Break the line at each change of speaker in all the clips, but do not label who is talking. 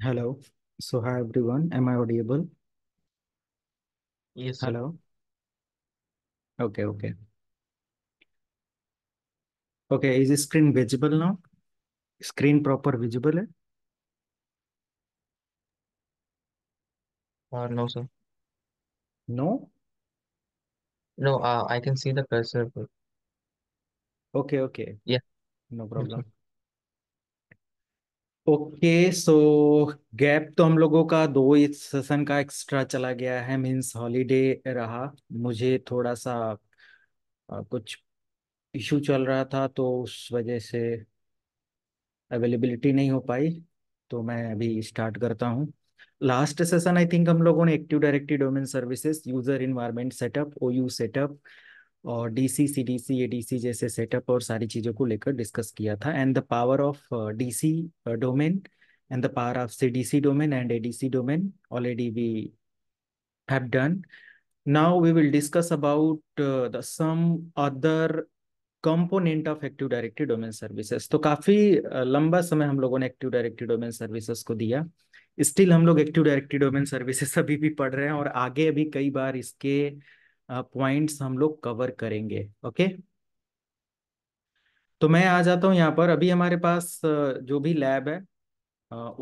Hello. So, hi everyone. Am I audible? Yes, sir. Hello. Okay, okay. Okay, is the screen visible now? Screen proper visible Uh, no, sir. No? No, uh, I can see the cursor. but- Okay, okay. Yeah. No problem. Okay so gap तो हम लोगों का दो इस session का extra चला गया है मीन्स हॉलीडे रहा मुझे थोड़ा सा कुछ इशू चल रहा था तो उस वजह से अवेलेबिलिटी नहीं हो पाई तो मैं अभी स्टार्ट करता हूँ लास्ट सेशन आई थिंक हम लोगों ने active directive domain services user environment setup O U setup और डीसी सीडीसी एडीसी जैसे सेटअप और सारी चीज़ों को लेकर डिस्कस किया था and the power of DC domain and the power of CDC domain and ADC domain already we have done now we will discuss about the some other component of active directive domain services तो काफी uh, लंबा समय हम लोगों ने active directive domain services को दिया still हम लोग एक्टिव डायरेक्टिव डोमेन सर्विसेस अभी भी पढ़ रहे हैं और आगे अभी कई बार इसके पॉइंट्स हम लोग कवर करेंगे ओके तो मैं आ जाता हूं यहाँ पर अभी हमारे पास जो भी लैब है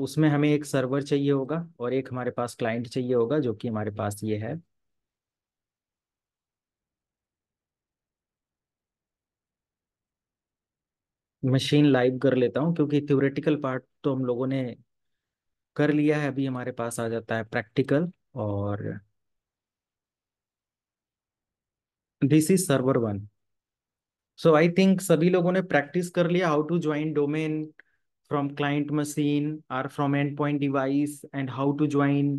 उसमें हमें एक सर्वर चाहिए होगा और एक हमारे पास क्लाइंट चाहिए होगा जो कि हमारे पास ये है मशीन लाइव कर लेता हूँ क्योंकि थ्योरेटिकल पार्ट तो हम लोगों ने कर लिया है अभी हमारे पास आ जाता है प्रैक्टिकल और this is server one so I think सभी लोगों ने प्रैक्टिस कर लिया how to join domain from client machine or from end point device and how to join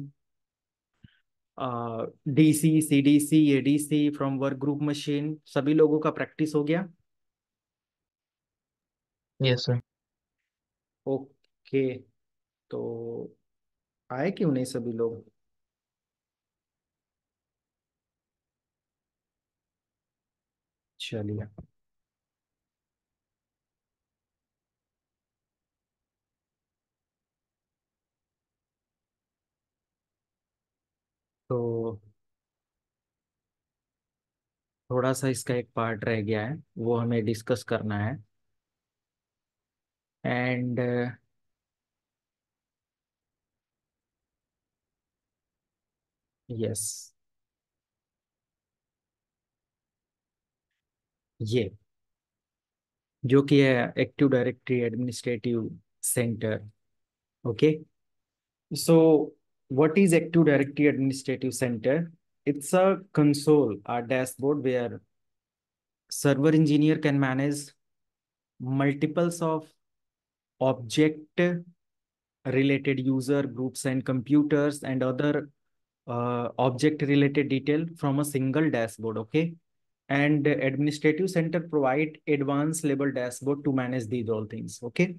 DC C D C A D C from work group machine सभी लोगों का practice हो गया यस सर ओके तो आए क्यों नहीं सभी लोग चलिए तो थोड़ा सा इसका एक पार्ट रह गया है वो हमें डिस्कस करना है एंड यस uh, yes. ये जो कि है active directory administrative center okay so what is active directory administrative center it's a console a dashboard where server engineer can manage multiples of object related user groups and computers and other object related detail from a single dashboard okay and administrative center provide advanced level dashboard to manage these all things okay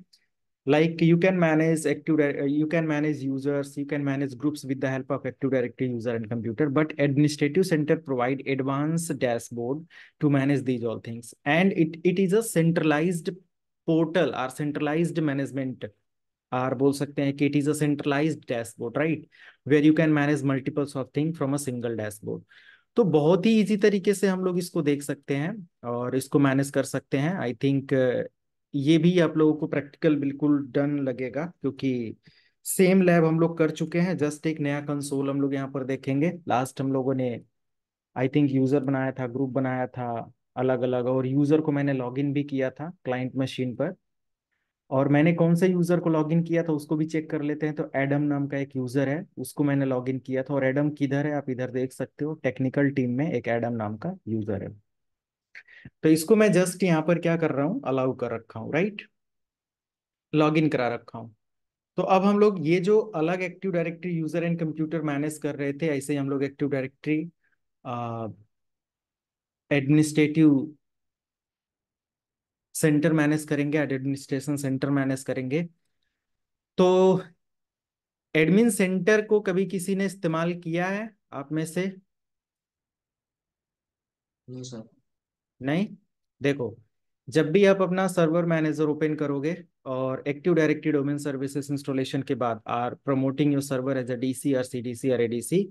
like you can manage active you can manage users you can manage groups with the help of active directory user and computer but administrative center provide advanced dashboard to manage these all things and it it is a centralized portal or centralized management or बोल सकते हैं it is a centralized dashboard right where you can manage multiples of things from a single dashboard तो बहुत ही easy तरीके से हम लोग इसको देख सकते हैं और इसको मैनेज कर सकते हैं आई थिंक ये भी आप लोगों को प्रैक्टिकल बिल्कुल डन लगेगा क्योंकि सेम लैब हम लोग कर चुके हैं जस्ट एक नया कंसोल हम लोग यहाँ पर देखेंगे लास्ट हम लोगों ने आई थिंक यूजर बनाया था ग्रुप बनाया था अलग अलग और यूजर को मैंने लॉग भी किया था क्लाइंट मशीन पर और मैंने कौन से यूजर को लॉगिन किया था उसको भी चेक कर लेते हैं तो एडम नाम का एक यूजर है उसको मैंने लॉगिन किया था और एडम किधर है आप इधर देख सकते हो टेक्निकल टीम में एक एडम नाम का यूजर है तो इसको मैं जस्ट यहाँ पर क्या कर रहा हूँ अलाउ कर रखा हूँ राइट लॉगिन करा रखा हूँ तो अब हम लोग ये जो अलग active directory user and computer manage कर रहे थे ऐसे ही हम लोग active directory administrative center manage करेंगे एडमिनिस्ट्रेशन सेंटर मैनेज करेंगे तो एडमिन सेंटर को कभी किसी ने इस्तेमाल किया है आप में से नहीं, नहीं? देखो जब भी आप अपना सर्वर मैनेजर ओपन करोगे और active directory domain services installation के बाद or promoting your server as a DC और सीडीसी और ADC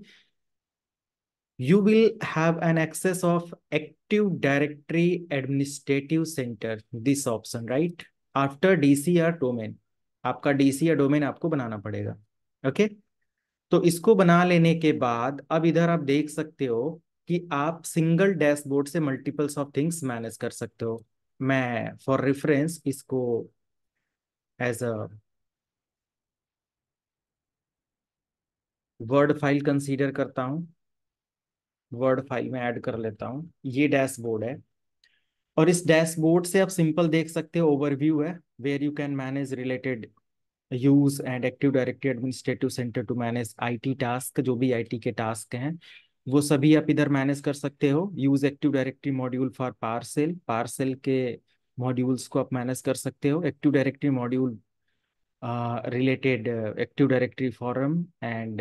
you will have an access of Active Directory Administrative Center, this option, right? After dcr domain. आपका DC या domain आपको बनाना पड़ेगा okay okay? तो इसको बना लेने के बाद अब इधर आप देख सकते हो कि आप सिंगल डैशबोर्ड से मल्टीपल्स ऑफ थिंग्स मैनेज कर सकते हो मैं फॉर रेफरेंस इसको as a word file consider करता हूं वर्ड फाइल में ऐड कर लेता हूँ ये डैशबोर्ड है और इस डैशबोर्ड से आप सिंपल देख सकते हो ओवरव्यू है where you can manage related use and active directory administrative center to manage IT task जो भी आईटी के टास्क हैं वो सभी आप इधर मैनेज कर सकते हो use active directory module for PowerShell PowerShell के मॉड्यूल्स को आप मैनेज कर सकते हो active directory module related active directory forest and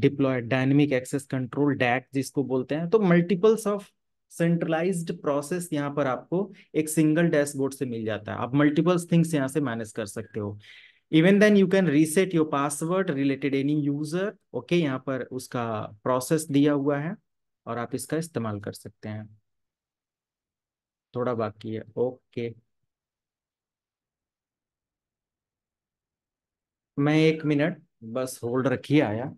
deploy dynamic access control DAC जिसको बोलते हैं तो मल्टीपल्स ऑफ सेंट्रलाइज्ड प्रोसेस यहाँ पर आपको एक सिंगल डैशबोर्ड से मिल जाता है आप मल्टीपल्स थिंग्स यहाँ से मैनेज कर सकते हो even then you can reset your password related any user okay यहाँ पर उसका प्रोसेस दिया हुआ है और आप इसका इस्तेमाल कर सकते हैं थोड़ा बाकी है ओके मैं एक मिनट बस होल्ड रखिए आया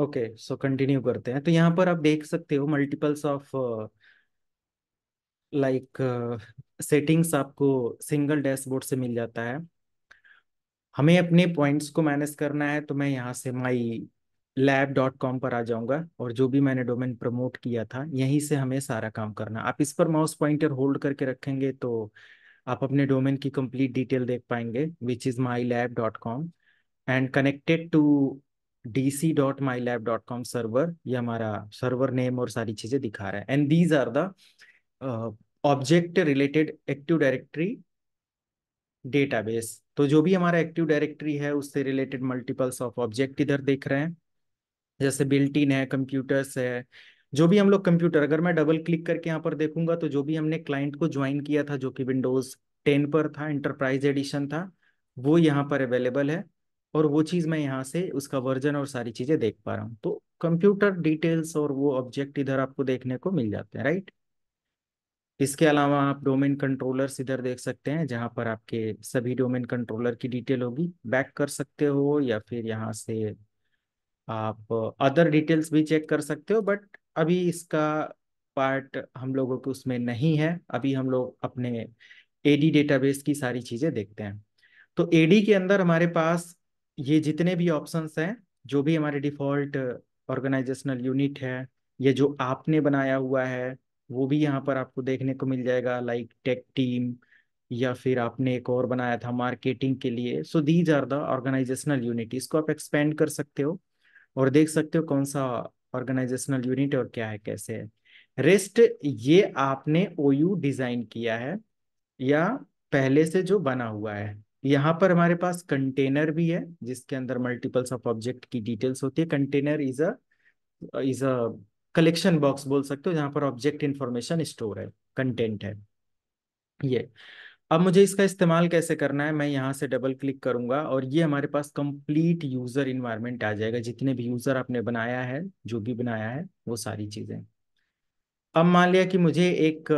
ओके सो कंटिन्यू करते हैं तो यहाँ पर आप देख सकते हो मल्टीपल्स ऑफ लाइक सेटिंग्स आपको सिंगल डैशबोर्ड से मिल जाता है हमें अपने पॉइंट्स को मैनेज करना है तो मैं यहाँ से माई लैब डॉट कॉम पर आ जाऊंगा और जो भी मैंने डोमेन प्रमोट किया था यहीं से हमें सारा काम करना आप इस पर माउस पॉइंटर होल्ड करके रखेंगे तो आप अपने डोमेन की कंप्लीट डिटेल देख पाएंगे which is my lab dot com and connected to dc.mylab.com server ये हमारा सर्वर नेम और सारी चीजें दिखा रहा है and these are the object related active directory database तो जो भी हमारा एक्टिव डायरेक्टरी है उससे रिलेटेड मल्टीपल्स ऑफ ऑब्जेक्ट इधर देख रहे हैं जैसे बिल्टिन है कंप्यूटर्स है जो भी हम लोग कंप्यूटर अगर मैं डबल क्लिक करके यहाँ पर देखूंगा तो जो भी हमने क्लाइंट को ज्वाइन किया था जो कि विंडोज टेन पर था इंटरप्राइज एडिशन था वो यहाँ पर अवेलेबल है और वो चीज़ मैं यहाँ से उसका वर्जन और सारी चीज़ें देख पा रहा हूँ तो कंप्यूटर डिटेल्स और वो ऑब्जेक्ट इधर आपको देखने को मिल जाते हैं राइट इसके अलावा आप डोमेन कंट्रोलर्स इधर देख सकते हैं जहां पर आपके सभी डोमेन कंट्रोलर की डिटेल होगी बैक कर सकते हो या फिर यहाँ से आप अदर डिटेल्स भी चेक कर सकते हो बट अभी इसका पार्ट हम लोगों के उसमें नहीं है अभी हम लोग अपने एडी डेटाबेस की सारी चीज़ें देखते हैं तो एडी के अंदर हमारे पास ये जितने भी ऑप्शंस हैं जो भी हमारे डिफॉल्ट ऑर्गेनाइजेशनल यूनिट है ये जो आपने बनाया हुआ है वो भी यहाँ पर आपको देखने को मिल जाएगा लाइक टेक टीम या फिर आपने एक और बनाया था मार्केटिंग के लिए so these are the organizational unit इसको आप एक्सपेंड कर सकते हो और देख सकते हो कौन सा ऑर्गेनाइजेशनल यूनिट और क्या है कैसे है रेस्ट ये आपने ओयू डिजाइन किया है या पहले से जो बना हुआ है यहाँ पर हमारे पास कंटेनर भी है जिसके अंदर मल्टीपल्स ऑफ ऑब्जेक्ट की डिटेल्स होती है container is a is a collection box बोल सकते हो जहां पर ऑब्जेक्ट इंफॉर्मेशन स्टोर है कंटेंट है ये अब मुझे इसका इस्तेमाल कैसे करना है मैं यहाँ से डबल क्लिक करूंगा और ये हमारे पास कंप्लीट यूजर इन्वायरमेंट आ जाएगा जितने भी यूजर आपने बनाया है जो भी बनाया है वो सारी चीजें अब मान लिया कि मुझे एक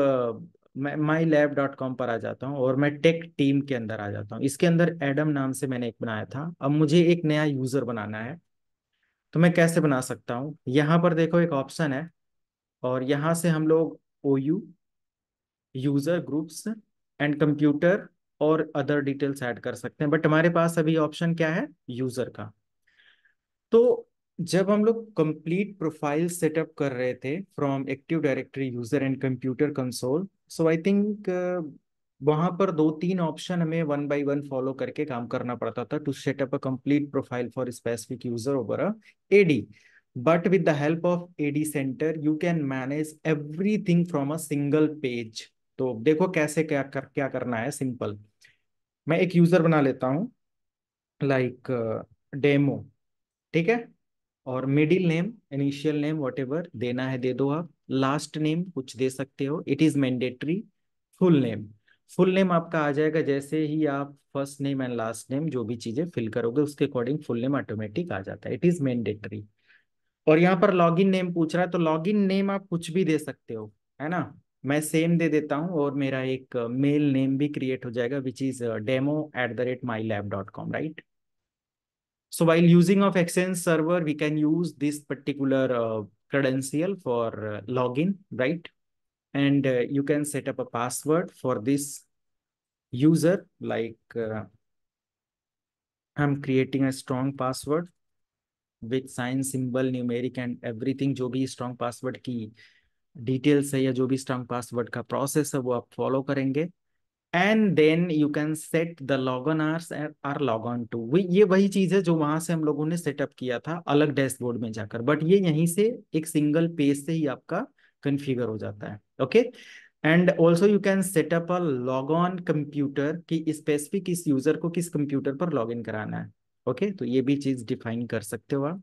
मैं माई लैब डॉट कॉम पर आ जाता हूँ और मैं टेक टीम के अंदर आ जाता हूँ इसके अंदर एडम नाम से मैंने एक बनाया था अब मुझे एक नया यूजर बनाना है तो मैं कैसे बना सकता हूँ यहाँ पर देखो एक ऑप्शन है और यहाँ से हम लोग O U user groups and computer और अदर डिटेल्स ऐड कर सकते हैं बट हमारे पास अभी ऑप्शन क्या है यूजर का तो जब हम लोग कंप्लीट प्रोफाइल सेटअप कर रहे थे from active directory user and computer console so I think वहां पर दो तीन ऑप्शन हमें वन बाई वन फॉलो करके काम करना पड़ता था to set up a complete profile for specific user over a AD but with the help of AD center you can manage everything from a single page तो देखो कैसे क्या कर क्या करना है सिंपल मैं एक यूजर बना लेता हूँ लाइक डेमो uh, ठीक है और middle name initial name what देना है दे दो आप लास्ट नेम कुछ दे सकते हो it is mandatory full name full name आपका आ जाएगा जैसे ही आप first name and last name जो भी चीजें फिल करोगे उसके अकॉर्डिंग फुल नेम ऑटोमेटिक आ जाता है इट इज मैंडेटरी और यहाँ पर लॉगिन नेम पूछ रहा है तो लॉगिन नेम आप कुछ भी दे सकते हो है ना मैं सेम दे देता हूँ और मेरा एक मेल नेम भी क्रिएट हो जाएगा which is demo at the rate my lab dot com right so while using of access server we can use this particular credential for uh, login, right? And uh, you can set up a password for this user. Like uh, I'm creating a strong password with sign symbol, numeric and everything. Jo bhi strong password key details hai ya jo strong password ka process wo aap follow karenge. And then you can set the log on hours or log on to ये वही चीज है जो वहां से हम लोगों ने सेटअप किया था अलग डैशबोर्ड में जाकर बट ये यहीं से एक सिंगल पेज से ही आपका कन्फिगर हो जाता है okay and also you can setup a log on computer की स्पेसिफिक इस यूजर को किस कंप्यूटर पर लॉग इन कराना है ओके okay? तो ये भी चीज डिफाइन कर सकते हो आप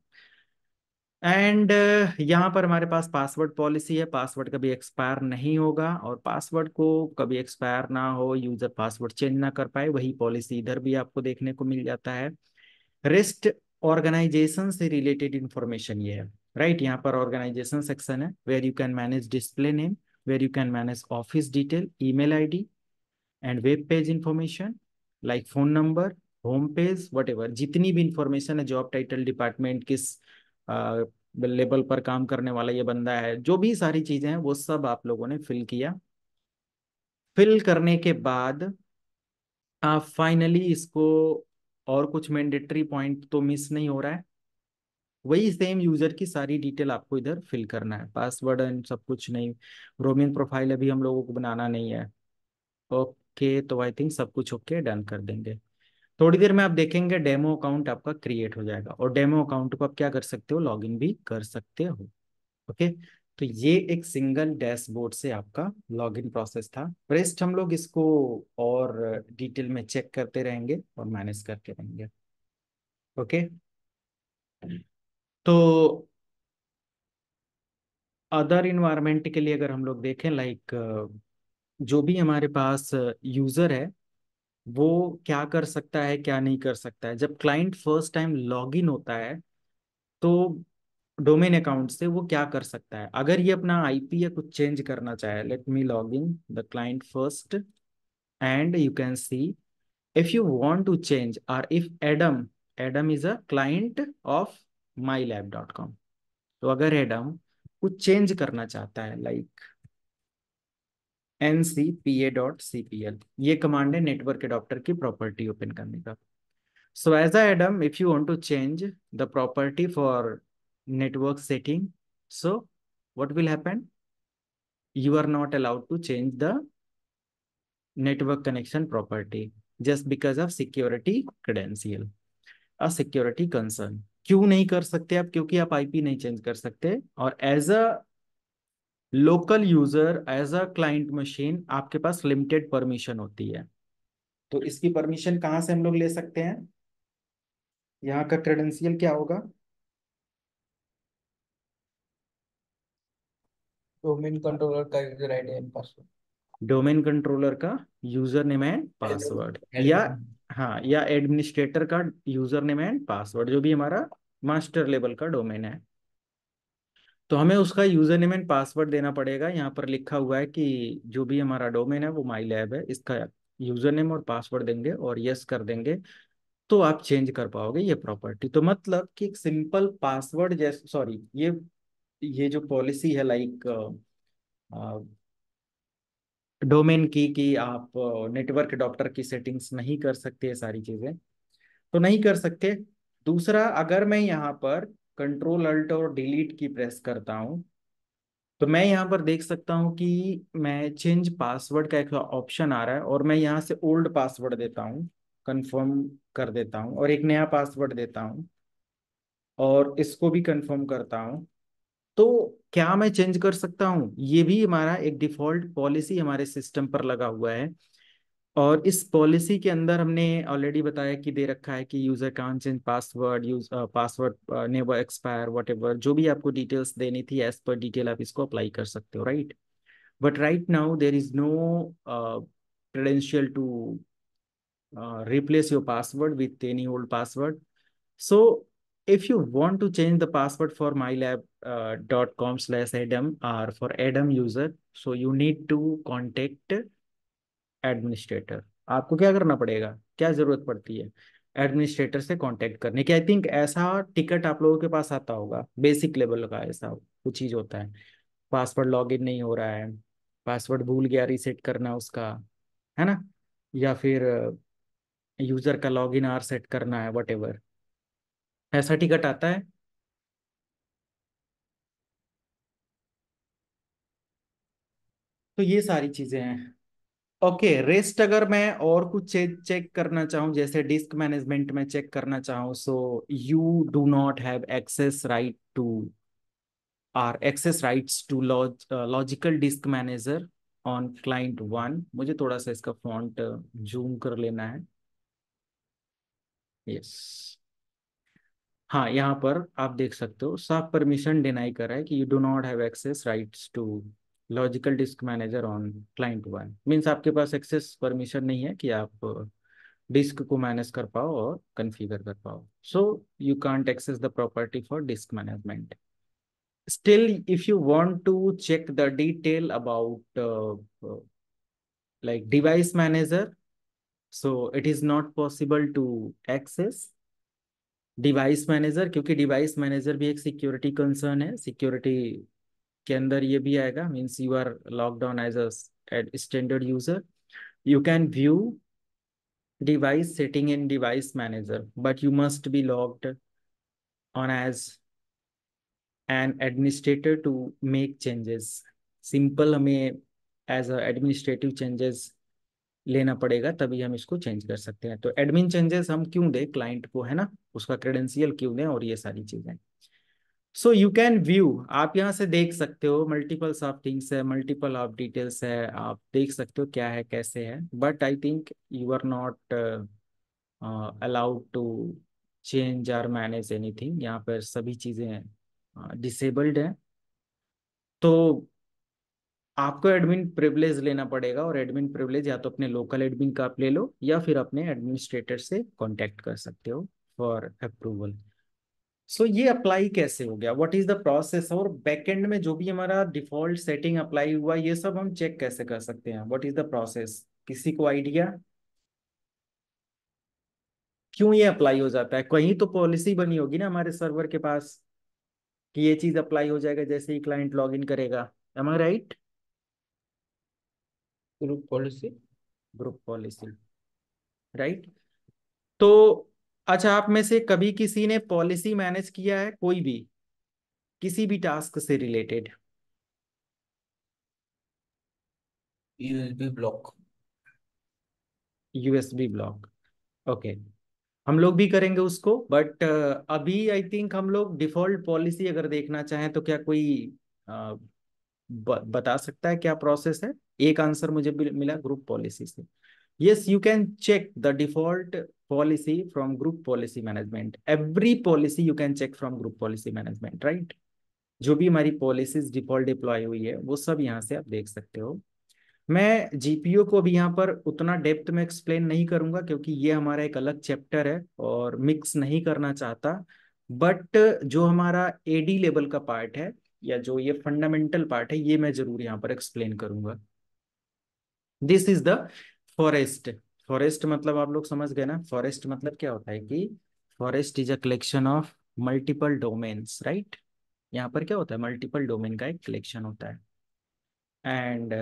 एंड uh, यहाँ पर हमारे पास पासवर्ड पॉलिसी है पासवर्ड कभी एक्सपायर नहीं होगा और पासवर्ड को कभी एक्सपायर ना हो यूजर पासवर्ड चेंज ना कर पाए वही पॉलिसी इधर भी आपको देखने को मिल जाता है रिस्ट ऑर्गेनाइजेशन से रिलेटेड इंफॉर्मेशन ये है राइट right? यहाँ पर ऑर्गेनाइजेशन सेक्शन है where you can manage display name where you can manage office detail I D and web page information like phone number home page what जितनी भी इंफॉर्मेशन है जॉब टाइटल डिपार्टमेंट किस लेबल पर काम करने वाला ये बंदा है जो भी सारी चीजें हैं वो सब आप लोगों ने फिल किया फिल करने के बाद आप फाइनली इसको और कुछ मैंडेटरी पॉइंट तो मिस नहीं हो रहा है वही सेम यूजर की सारी डिटेल आपको इधर फिल करना है पासवर्ड एंड सब कुछ नहीं रोमिन प्रोफाइल अभी हम लोगों को बनाना नहीं है ओके तो आई थिंक सब कुछ ओके डन कर देंगे थोड़ी देर में आप देखेंगे डेमो अकाउंट आपका क्रिएट हो जाएगा और डेमो अकाउंट को आप क्या कर सकते हो लॉगिन भी कर सकते हो ओके तो ये एक सिंगल डैशबोर्ड से आपका लॉगिन प्रोसेस था प्रेस्ट हम लोग इसको और डिटेल में चेक करते रहेंगे और मैनेज करते रहेंगे ओके तो अदर इन्वायरमेंट के लिए अगर हम लोग देखें लाइक जो भी हमारे पास यूजर है वो क्या कर सकता है क्या नहीं कर सकता है जब client first time log in होता है तो डोमेन अकाउंट से वो क्या कर सकता है अगर ये अपना आईपी या कुछ चेंज करना चाहे let me log in the client first and you can see if you to change or if Adam Adam is a client of my lab dot com तो अगर एडम कुछ चेंज करना चाहता है लाइक like, ncpa.cpl ये command है network adapter की property open करने का so as Adam if you want to change the property for network setting so what will happen you are not allowed to change the network connection property just because of security credential a security concern क्यों नहीं कर सकते आप क्योंकि आप IP नहीं change कर सकते और as a local user as a client machine आपके पास लिमिटेड परमिशन होती है तो इसकी परमिशन कहां से हम लोग ले सकते हैं यहां का क्रेडेंशियल क्या होगा डोमेन कंट्रोलर का user ID and password domain controller का यूजर नेम एंड पासवर्ड या हाँ या एडमिनिस्ट्रेटर का यूजर नेम एंड पासवर्ड जो भी हमारा मास्टर लेवल का डोमेन है तो हमें उसका यूजर नेम एंड पासवर्ड देना पड़ेगा यहाँ पर लिखा हुआ है कि जो भी हमारा डोमेन है वो माई लैब है इसका यूजर नेम और पासवर्ड देंगे और यस कर देंगे तो आप चेंज कर पाओगे ये प्रॉपर्टी तो मतलब कि एक सिंपल पासवर्ड जैसे सॉरी ये ये जो पॉलिसी है लाइक डोमेन की कि आप नेटवर्क डॉक्टर की सेटिंग्स नहीं कर सकते सारी चीजें तो नहीं कर सकते दूसरा अगर मैं यहाँ पर कंट्रोल अल्ट और डिलीट की प्रेस करता हूँ तो मैं यहाँ पर देख सकता हूँ कि मैं चेंज पासवर्ड का एक ऑप्शन आ रहा है और मैं यहाँ से ओल्ड पासवर्ड देता हूँ कंफर्म कर देता हूँ और एक नया पासवर्ड देता हूँ और इसको भी कंफर्म करता हूँ तो क्या मैं चेंज कर सकता हूँ ये भी हमारा एक डिफॉल्ट पॉलिसी हमारे सिस्टम पर लगा हुआ है और इस पॉलिसी के अंदर हमने ऑलरेडी बताया कि दे रखा है कि user can't change password use password never expire what जो भी आपको डिटेल्स देनी थी एज पर डिटेल आप इसको अप्लाई कर सकते हो right but right now there is no credential to replace your password with any old password so if you want to change the password for my lab dot com slash Adam or for Adam user so you need to contact administrator आपको क्या करना पड़ेगा क्या जरूरत पड़ती है administrator से contact करने की आई थिंक ऐसा टिकट आप लोगों के पास आता होगा बेसिक लेवल का ऐसा कुछ चीज होता है पासवर्ड लॉग नहीं हो रहा है पासवर्ड भूल गया रीसेट करना उसका है ना या फिर यूजर का लॉगिन आर सेट करना है वट ऐसा टिकट आता है तो ये सारी चीज़ें हैं ओके okay, रेस्ट अगर मैं और कुछ चेक करना चाहूँ जैसे डिस्क मैनेजमेंट में चेक करना चाहूँ so you do not have access right to or access rights to logical disk manager on client one मुझे थोड़ा सा इसका फॉन्ट जूम uh, कर लेना है यस yes. हाँ यहाँ पर आप देख सकते हो साफ परमिशन डिनाई करा है कि you do not have access rights to logical disk manager on client one means आपके पास एक्सेस परमिशन नहीं है कि आप डिस्क uh, को मैनेज कर पाओ और कन्फिगर कर पाओ so you can't access the property for disk management still if you want to check the detail about like device manager so it is not possible to access device manager क्योंकि device manager भी एक security concern है security के अंदर ये भी आएगा means you are lockdown as a standard user you can view device setting in device manager but you must be locked on as an administrator to make changes simple हमें as a administrative changes लेना पड़ेगा तभी हम इसको change कर सकते हैं तो एडमिन चेंजेस हम क्यों दें क्लाइंट को है ना उसका क्रेडेंशियल क्यों दें और ये सारी चीज़ें सो यू कैन व्यू आप यहाँ से देख सकते हो मल्टीपल्स ऑफ थिंग्स है मल्टीपल ऑफ डिटेल्स है आप देख सकते हो क्या है कैसे है but I think you are not allowed to change or manage any thing यहाँ पर सभी चीज़ें डिसेबल्ड है हैं तो आपको एडमिन प्रिवलेज लेना पड़ेगा और एडमिन प्रिवलेज या तो अपने लोकल एडमिन का आप ले लो या फिर अपने एडमिनिस्ट्रेटर से कॉन्टेक्ट कर सकते हो फॉर अप्रूवल सो so, ये अप्लाई कैसे हो गया व्हाट इज द प्रोसेस और बैकएंड में जो भी हमारा डिफॉल्ट सेटिंग अप्लाई हुआ ये सब हम चेक कैसे कर सकते हैं व्हाट इज द प्रोसेस किसी को आइडिया क्यों ये अप्लाई हो जाता है कहीं तो पॉलिसी बनी होगी ना हमारे सर्वर के पास कि ये चीज अप्लाई हो जाएगा जैसे ही क्लाइंट लॉग इन करेगा am I right group policy group policy right तो अच्छा आप में से कभी किसी ने पॉलिसी मैनेज किया है कोई भी किसी भी टास्क से related USB block USB block okay हम लोग भी करेंगे उसको बट uh, अभी आई थिंक हम लोग डिफॉल्ट पॉलिसी अगर देखना चाहें तो क्या कोई uh, ब, बता सकता है क्या प्रोसेस है एक आंसर मुझे मिला ग्रुप पॉलिसी से yes you can check the default policy from group policy management every policy you can check from group policy management right जो भी हमारी पॉलिसीज डिफॉल्ट डिप्लॉय हुई है वो सब यहाँ से आप देख सकते हो मैं जीपीओ को भी यहाँ पर उतना डेप्थ में एक्सप्लेन नहीं करूंगा क्योंकि ये हमारा एक अलग चैप्टर है और मिक्स नहीं करना चाहता बट जो हमारा एडी लेवल का पार्ट है या जो ये फंडामेंटल पार्ट है ये मैं जरूर यहाँ पर एक्सप्लेन करूंगा this is the forest forest मतलब आप लोग समझ गए ना फॉरेस्ट मतलब क्या होता है कि forest is a collection of multiple domains right यहाँ पर क्या होता है मल्टीपल डोमेन का एक कलेक्शन होता है and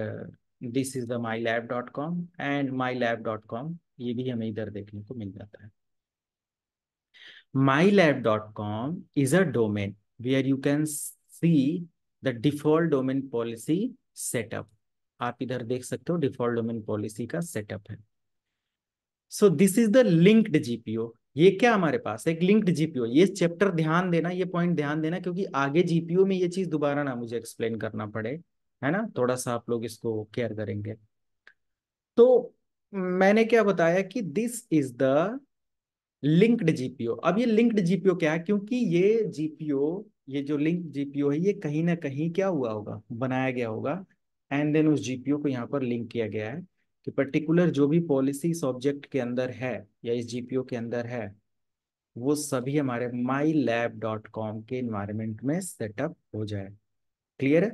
this is the my lab dot com and my lab dot com ये भी हमें इधर देखने को मिल जाता है my lab dot com is a domain where you can see the default domain policy setup आप इधर देख सकते हो डिफॉल्ट डोमेन पॉलिसी का सेटअप है so this is the linked GPO ये क्या हमारे पास एक लिंक्ड जीपीओ ये चैप्टर ध्यान देना ये पॉइंट ध्यान देना क्योंकि आगे जीपीओ में ये चीज दोबारा ना मुझे एक्सप्लेन करना पड़े है ना थोड़ा सा आप लोग इसको केयर करेंगे तो मैंने क्या बताया कि this is the linked GPO अब ये लिंक्ड जीपीओ क्या है क्योंकि ये जीपीओ ये जो लिंक जीपीओ है ये कहीं ना कहीं क्या हुआ होगा बनाया गया होगा एंड देन उस जीपीओ को यहाँ पर लिंक किया गया है कि पर्टिकुलर जो भी पॉलिसी इस ऑब्जेक्ट के अंदर है या इस जीपीओ के अंदर है वो सभी हमारे माई लैब डॉट कॉम के इन्वायरमेंट में सेटअप हो जाए क्लियर है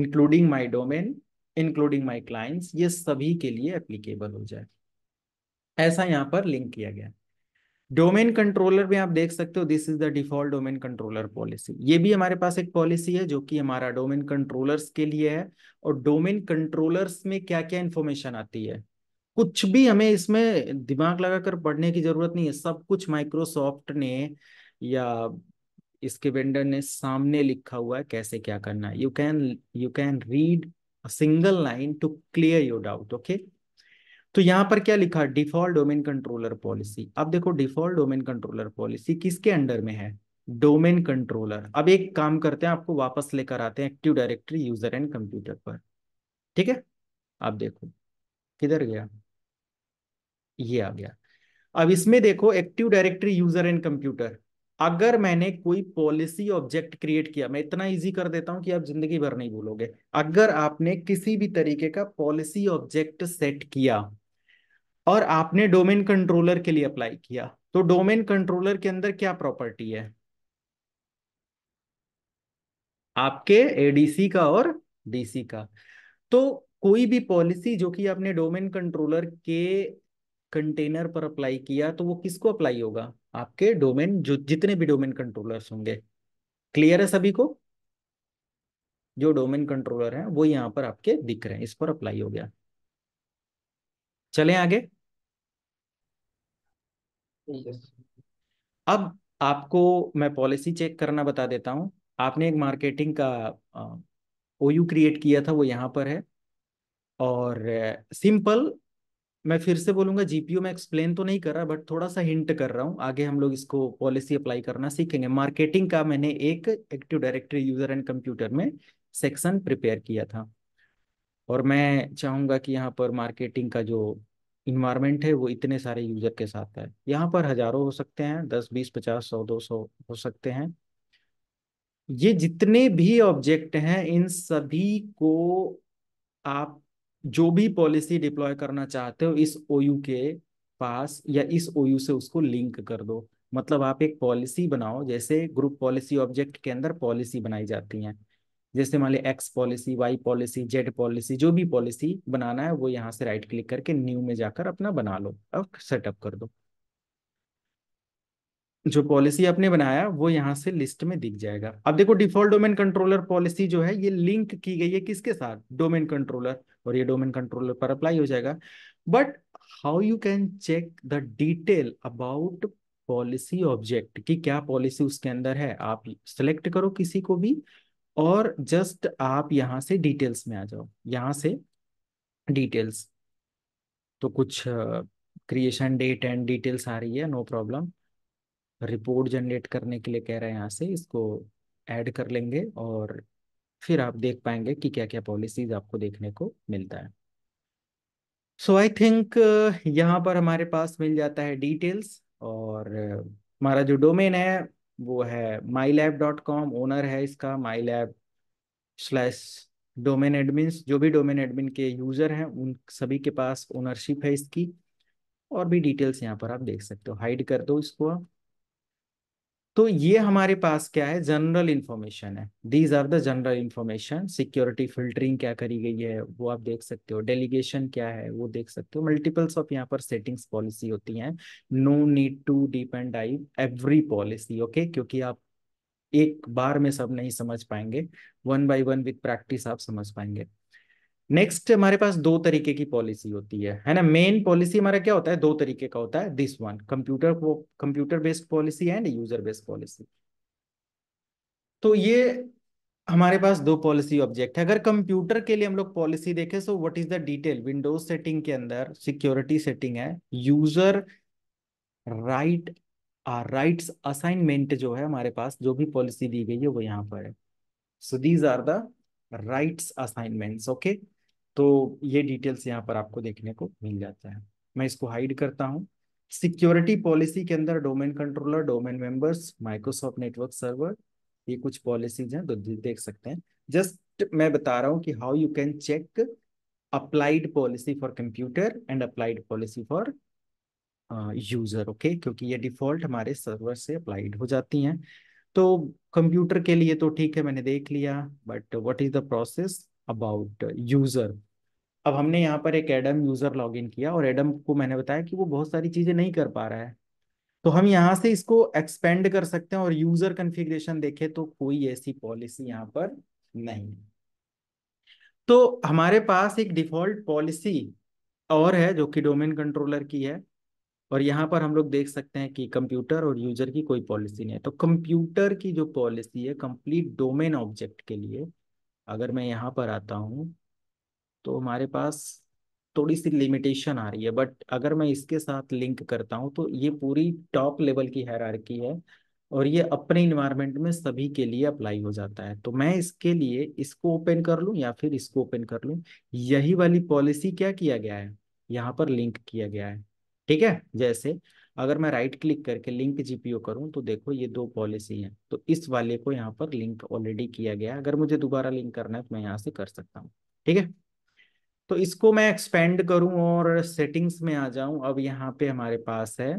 including my domain including my clients ये सभी के लिए एप्लीकेबल हो जाए ऐसा यहाँ पर लिंक किया गया डोमेन कंट्रोलर में आप देख सकते हो this is the default domain controller policy ये भी हमारे पास एक पॉलिसी है जो कि हमारा डोमेन कंट्रोलर्स के लिए है और डोमेन कंट्रोलर्स में क्या क्या इंफॉर्मेशन आती है कुछ भी हमें इसमें दिमाग लगाकर पढ़ने की जरूरत नहीं है सब कुछ माइक्रोसॉफ्ट ने या इसके वेंडर ने सामने लिखा हुआ है कैसे क्या करना है you can you can read single line to clear your doubt okay तो यहां पर क्या लिखा डिफॉल्ट डोमेन कंट्रोलर पॉलिसी अब देखो डिफॉल्ट डोमेन कंट्रोलर पॉलिसी किसके अंडर में है डोमेन कंट्रोलर अब एक काम करते हैं आपको वापस लेकर आते हैं active directory user and computer पर ठीक है आप देखो किधर गया ये आ गया अब इसमें देखो active directory user and computer अगर मैंने कोई पॉलिसी ऑब्जेक्ट क्रिएट किया मैं इतना इजी कर देता हूं कि आप जिंदगी भर नहीं भूलोगे अगर आपने किसी भी तरीके का पॉलिसी ऑब्जेक्ट सेट किया और आपने डोमेन कंट्रोलर के लिए अप्लाई किया तो डोमेन कंट्रोलर के अंदर क्या प्रॉपर्टी है आपके एडीसी का और डीसी का तो कोई भी पॉलिसी जो कि आपने डोमेन कंट्रोलर के कंटेनर पर अप्लाई किया तो वो किसको अप्लाई होगा आपके डोमेन जो जितने भी डोमेन कंट्रोलर्स होंगे क्लियर है सभी को जो डोमेन कंट्रोलर है वो यहां पर आपके दिख रहे हैं इस पर अप्लाई हो गया चलें आगे अब आपको मैं पॉलिसी चेक करना बता देता हूं आपने एक मार्केटिंग का ओयू क्रिएट किया था वो यहाँ पर है और सिंपल मैं फिर से बोलूंगा जीपीओ में एक्सप्लेन तो नहीं कर रहा बट थोड़ा सा हिंट कर रहा हूँ आगे हम लोग इसको पॉलिसी अप्लाई करना सीखेंगे मार्केटिंग का मैंने एक active directory user and computer में सेक्शन प्रिपेयर किया था और मैं चाहूंगा कि यहाँ पर मार्केटिंग का जो इन्वायरमेंट है वो इतने सारे यूजर के साथ है यहाँ पर हजारों हो सकते हैं दस बीस पचास सौ दो सौ हो सकते हैं ये जितने भी ऑब्जेक्ट हैं इन सभी को आप जो भी पॉलिसी डिप्लॉय करना चाहते हो इस ओ के पास या इस ओ से उसको लिंक कर दो मतलब आप एक पॉलिसी बनाओ जैसे ग्रुप पॉलिसी ऑब्जेक्ट के अंदर पॉलिसी बनाई जाती है जैसे मान लिया X policy Y policy Z policy जो भी पॉलिसी बनाना है वो यहाँ से राइट क्लिक करके न्यू में जाकर अपना बना लो और सेटअप कर दो जो पॉलिसी आपने बनाया वो यहाँ से लिस्ट में दिख जाएगा अब देखो डिफॉल्ट डोमेन कंट्रोलर पॉलिसी जो है ये लिंक की गई है किसके साथ डोमेन कंट्रोलर और ये डोमेन कंट्रोलर पर अप्लाई हो जाएगा but how you can check the detail about policy object कि क्या पॉलिसी उसके अंदर है आप सेलेक्ट करो किसी को भी और जस्ट आप यहाँ से डिटेल्स में आ जाओ यहाँ से डिटेल्स तो कुछ क्रिएशन डेट एंड डिटेल्स आ रही है नो प्रॉब्लम रिपोर्ट जनरेट करने के लिए कह रहे हैं यहाँ से इसको ऐड कर लेंगे और फिर आप देख पाएंगे कि क्या क्या पॉलिसीज आपको देखने को मिलता है सो आई थिंक यहाँ पर हमारे पास मिल जाता है डिटेल्स और हमारा जो डोमेन है वो है my lab dot com owner है इसका my lab slash domain admin जो भी डोमेन एडमिन के यूज़र हैं उन सभी के पास ओनरशिप है इसकी और भी डिटेल्स यहाँ पर आप देख सकते हो हाइड कर दो इसको तो ये हमारे पास क्या है जनरल इंफॉर्मेशन है these are the general information security filtering क्या करी गई है वो आप देख सकते हो डेलीगेशन क्या है वो देख सकते हो मल्टीपल्स ऑफ यहाँ पर सेटिंग्स पॉलिसी होती हैं no need to deep and dive every policy okay क्योंकि आप एक बार में सब नहीं समझ पाएंगे one by one with practice आप समझ पाएंगे नेक्स्ट हमारे पास दो तरीके की पॉलिसी होती है है ना मेन पॉलिसी हमारा क्या होता है दो तरीके का होता है this one computer computer based policy and user based policy तो ये हमारे पास दो पॉलिसी ऑब्जेक्ट है अगर कंप्यूटर के लिए हम लोग पॉलिसी देखें so what is the detail Windows setting के अंदर सिक्योरिटी सेटिंग है यूजर राइट राइट्स असाइनमेंट जो है हमारे पास जो भी पॉलिसी दी गई है वो यहाँ पर है so these are the rights assignments okay तो ये डिटेल्स यहाँ पर आपको देखने को मिल जाता है मैं इसको हाइड करता हूँ सिक्योरिटी पॉलिसी के अंदर domain controller domain members Microsoft network server ये कुछ पॉलिसीज हैं तो देख सकते हैं जस्ट मैं बता रहा हूँ कि how you can check applied policy for computer and applied policy for user okay क्योंकि ये डिफॉल्ट हमारे सर्वर से अप्लाइड हो जाती हैं तो कंप्यूटर के लिए तो ठीक है मैंने देख लिया but what is the process about user अब हमने यहाँ पर एक एडम यूजर इन किया और एडम को मैंने बताया कि वो बहुत सारी चीजें नहीं कर पा रहा है तो हम यहाँ से इसको एक्सपेंड कर सकते हैं और यूजर कन्फिग्रेशन देखे तो कोई ऐसी पॉलिसी यहाँ पर नहीं तो हमारे पास एक डिफॉल्ट पॉलिसी और है जो कि डोमेन कंट्रोलर की है और यहाँ पर हम लोग देख सकते हैं कि कंप्यूटर और यूजर की कोई पॉलिसी नहीं है तो कंप्यूटर की जो पॉलिसी है कंप्लीट डोमेन ऑब्जेक्ट के लिए अगर मैं यहाँ पर आता हूँ तो हमारे पास थोड़ी सी लिमिटेशन आ रही है बट अगर मैं इसके साथ लिंक करता हूँ तो ये पूरी टॉप लेवल की हैरारकी है और ये अपने इन्वायरमेंट में सभी के लिए अप्लाई हो जाता है तो मैं इसके लिए इसको ओपन कर लूँ या फिर इसको ओपन कर लूँ यही वाली पॉलिसी क्या किया गया है यहाँ पर लिंक किया गया है ठीक है जैसे अगर मैं राइट क्लिक करके लिंक जीपीओ करूं तो देखो ये दो पॉलिसी हैं तो इस वाले को यहाँ पर लिंक ऑलरेडी किया गया अगर मुझे दोबारा लिंक करना है तो मैं यहाँ से कर सकता हूँ ठीक है तो इसको मैं एक्सपेंड करूं और सेटिंग्स में आ जाऊं अब यहाँ पे हमारे पास है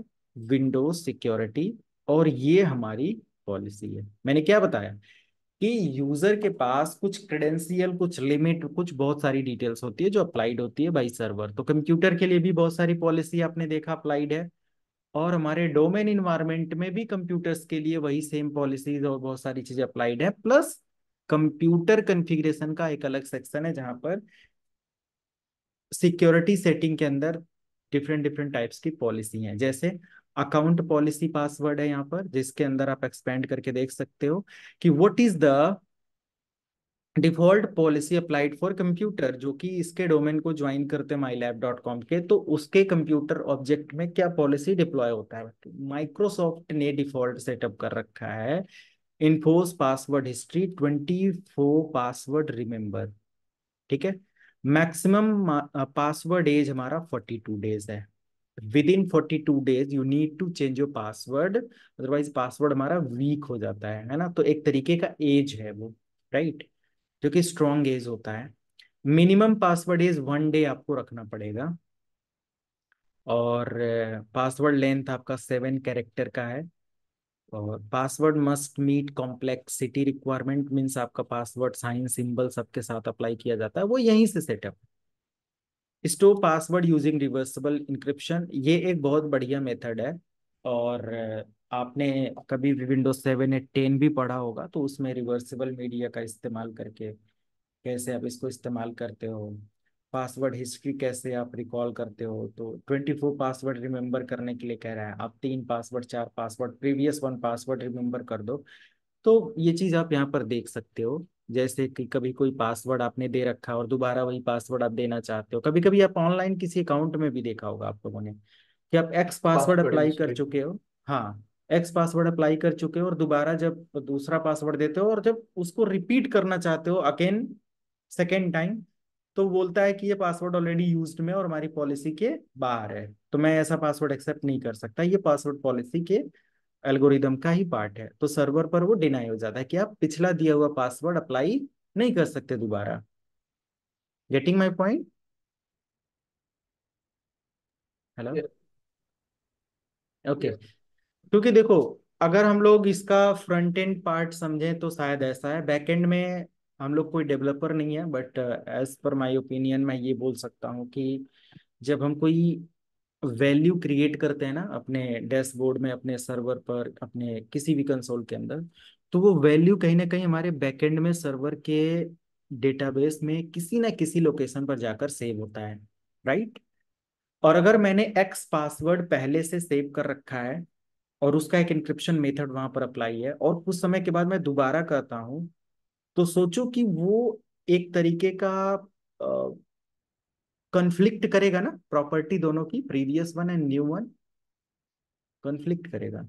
विंडोज सिक्योरिटी और ये हमारी पॉलिसी है मैंने क्या बताया कि यूजर के पास कुछ क्रेडेंशियल कुछ लिमिट कुछ बहुत सारी डिटेल्स होती है जो अप्लाइड होती है बाई सर्वर तो कंप्यूटर के लिए भी बहुत सारी पॉलिसी आपने देखा अप्लाइड है और हमारे डोमेन इन्वायरमेंट में भी कंप्यूटर्स के लिए वही सेम पॉलिसीज और बहुत सारी चीजें अप्लाइड है प्लस कंप्यूटर कंफिग्रेशन का एक अलग सेक्शन है जहां पर सिक्योरिटी सेटिंग के अंदर डिफरेंट डिफरेंट टाइप्स की पॉलिसी हैं जैसे अकाउंट पॉलिसी पासवर्ड है यहाँ पर जिसके अंदर आप एक्सपेंड करके देख सकते हो कि what is the default policy applied for computer जो कि इसके डोमेन को ज्वाइन करते हैं माई डॉट कॉम के तो उसके कंप्यूटर ऑब्जेक्ट में क्या पॉलिसी डिप्लॉय होता है माइक्रोसॉफ्ट ने डिफॉल्ट सेटअप कर रखा है enforce password history twenty four password remember ठीक है मैक्सिमम पासवर्ड एज हमारा फोर्टी टू डेज है within forty two days you need to change your password otherwise password हमारा वीक हो जाता है है ना तो एक तरीके का एज है वो राइट right? जो कि स्ट्रॉन्ग एज होता है minimum password age one day आपको रखना पड़ेगा और पासवर्ड लेंथ आपका सेवन कैरेक्टर का है और password must meet complexity requirement means आपका पासवर्ड साइन सिंबल सबके साथ अप्लाई किया जाता है वो यहीं से setup store password using reversible encryption ये एक बहुत बढ़िया मेथड है और आपने कभी भी विंडोज सेवन या टेन भी पढ़ा होगा तो उसमें रिवर्सिबल मीडिया का इस्तेमाल करके कैसे आप इसको इस्तेमाल करते हो पासवर्ड हिस्ट्री कैसे आप रिकॉल करते हो तो ट्वेंटी फोर पासवर्ड रिमेंबर करने के लिए कह रहा है आप तीन पासवर्ड चार password previous one password remember कर दो तो ये चीज़ आप यहाँ पर देख सकते हो जैसे कि कभी कोई पासवर्ड आपने दे रखा और दोबारा वही पासवर्ड आप देना चाहते हो कभी कभी आप ऑनलाइन किसी अकाउंट में भी देखा होगा आप लोगों ने कि आप एक्स पासवर्ड अप्लाई कर चुके हो हाँ एक्स पासवर्ड अप्लाई कर चुके हो और दोबारा जब दूसरा पासवर्ड देते हो और जब उसको रिपीट करना चाहते हो अगेन सेकेंड टाइम तो बोलता है कि ये पासवर्ड ऑलरेडी यूज में और हमारी पॉलिसी के बाहर है तो मैं ऐसा पासवर्ड एक्सेप्ट नहीं कर सकता ये पासवर्ड पॉलिसी के एल्गोरिदम का ही पार्ट है तो सर्वर पर वो डिनाई हो जाता है कि आप पिछला दिया हुआ पासवर्ड अप्लाई नहीं कर सकते दोबारा getting my point hello okay क्योंकि देखो अगर हम लोग इसका फ्रंट एंड पार्ट समझें तो शायद ऐसा है बैक एंड में हम लोग कोई डेवलपर नहीं है but as per my opinion मैं ये बोल सकता हूँ कि जब हम कोई वैल्यू क्रिएट करते हैं ना अपने डैशबोर्ड में अपने सर्वर पर अपने किसी भी कंसोल के अंदर तो वो वैल्यू कहीं ना कहीं हमारे बैकएंड में सर्वर के डेटाबेस में किसी ना किसी लोकेशन पर जाकर सेव होता है राइट और अगर मैंने एक्स पासवर्ड पहले से सेव कर रखा है और उसका एक इंक्रिप्शन मेथड वहां पर अप्लाई है और कुछ समय के बाद मैं दोबारा करता हूँ तो सोचो कि वो एक तरीके का कन्फ्लिक्ट uh, करेगा ना प्रॉपर्टी दोनों की previous one and new one conflict करेगा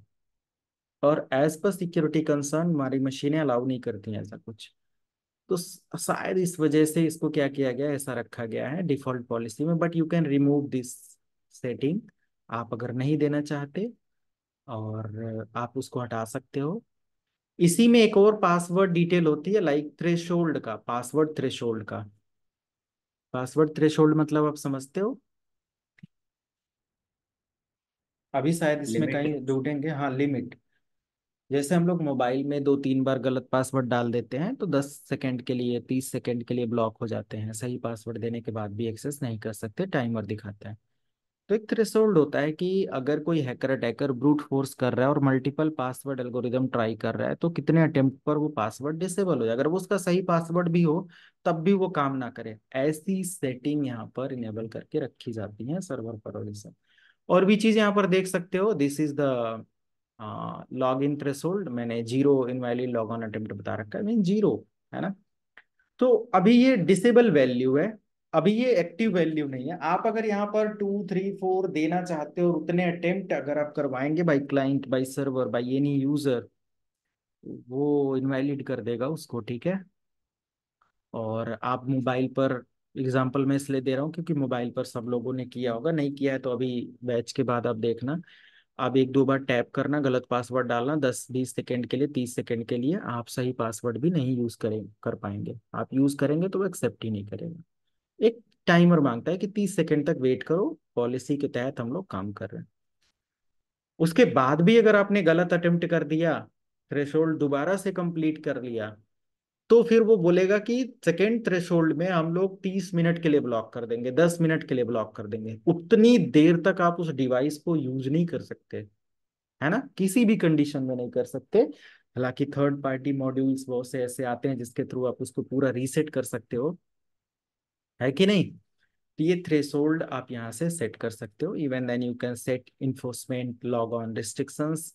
और एज पर सिक्योरिटी कंसर्न हमारी मशीनें अलाउ नहीं करती ऐसा कुछ तो शायद इस वजह से इसको क्या किया गया ऐसा रखा गया है डिफॉल्ट पॉलिसी में but you can remove this setting आप अगर नहीं देना चाहते और आप उसको हटा सकते हो इसी में एक और पासवर्ड डिटेल होती है लाइक थ्रेशोल्ड का पासवर्ड थ्रेशोल्ड का पासवर्ड थ्रेशोल्ड मतलब आप समझते हो अभी शायद इसमें कहीं ढूंढेंगे हाँ लिमिट जैसे हम लोग मोबाइल में दो तीन बार गलत पासवर्ड डाल देते हैं तो दस सेकंड के लिए तीस सेकंड के लिए ब्लॉक हो जाते हैं सही पासवर्ड देने के बाद भी एक्सेस नहीं कर सकते टाइमर दिखाता है तो एक थ्रेसोल्ड होता है कि अगर कोई हैकर अटैकर ब्रूट फोर्स कर रहा है और मल्टीपल पासवर्ड एल्गोरिदम ट्राई कर रहा है तो कितने अटेम्प्ट पर वो पासवर्ड डिसेबल हो जाए अगर वो उसका सही पासवर्ड भी हो तब भी वो काम ना करे ऐसी सेटिंग यहाँ पर इनेबल करके रखी जाती है सर्वर पर और भी चीज यहाँ पर देख सकते हो this is the log in threshold मैंने zero invalid log on attempt बता रखा है मीन जीरो है ना तो अभी ये डिसेबल वैल्यू है अभी ये एक्टिव वैल्यू नहीं है आप अगर यहाँ पर टू थ्री फोर देना चाहते हो और उतने अटेम्प्ट अगर आप करवाएंगे by client by server by any user वो इनवैलिड कर देगा उसको ठीक है और आप मोबाइल पर एग्जाम्पल मैं इसलिए दे रहा हूँ क्योंकि मोबाइल पर सब लोगों ने किया होगा नहीं किया है तो अभी बैच के बाद आप देखना आप एक दो बार टैप करना गलत पासवर्ड डालना दस बीस सेकेंड के लिए तीस सेकेंड के लिए आप सही पासवर्ड भी नहीं यूज करें कर पाएंगे आप यूज करेंगे तो वो एक्सेप्ट ही नहीं करेगा एक टाइमर मांगता है कि तीस सेकेंड तक वेट करो पॉलिसी के तहत हम लोग काम कर रहे हैं उसके बाद भी अगर आपने गलत अटेम्प्ट कर दिया थ्रेशोल्ड दोबारा से कंप्लीट कर लिया तो फिर वो बोलेगा कि सेकेंड थ्रेशोल्ड में हम लोग तीस मिनट के लिए ब्लॉक कर देंगे दस मिनट के लिए ब्लॉक कर देंगे उतनी देर तक आप उस डिवाइस को यूज नहीं कर सकते है ना किसी भी कंडीशन में नहीं कर सकते हालांकि थर्ड पार्टी मॉड्यूल्स बहुत से ऐसे आते हैं जिसके थ्रू आप उसको पूरा रीसेट कर सकते हो है कि नहीं तो ये थ्रेशोल्ड आप यहाँ से सेट कर सकते हो even then you can set enforcement log on restrictions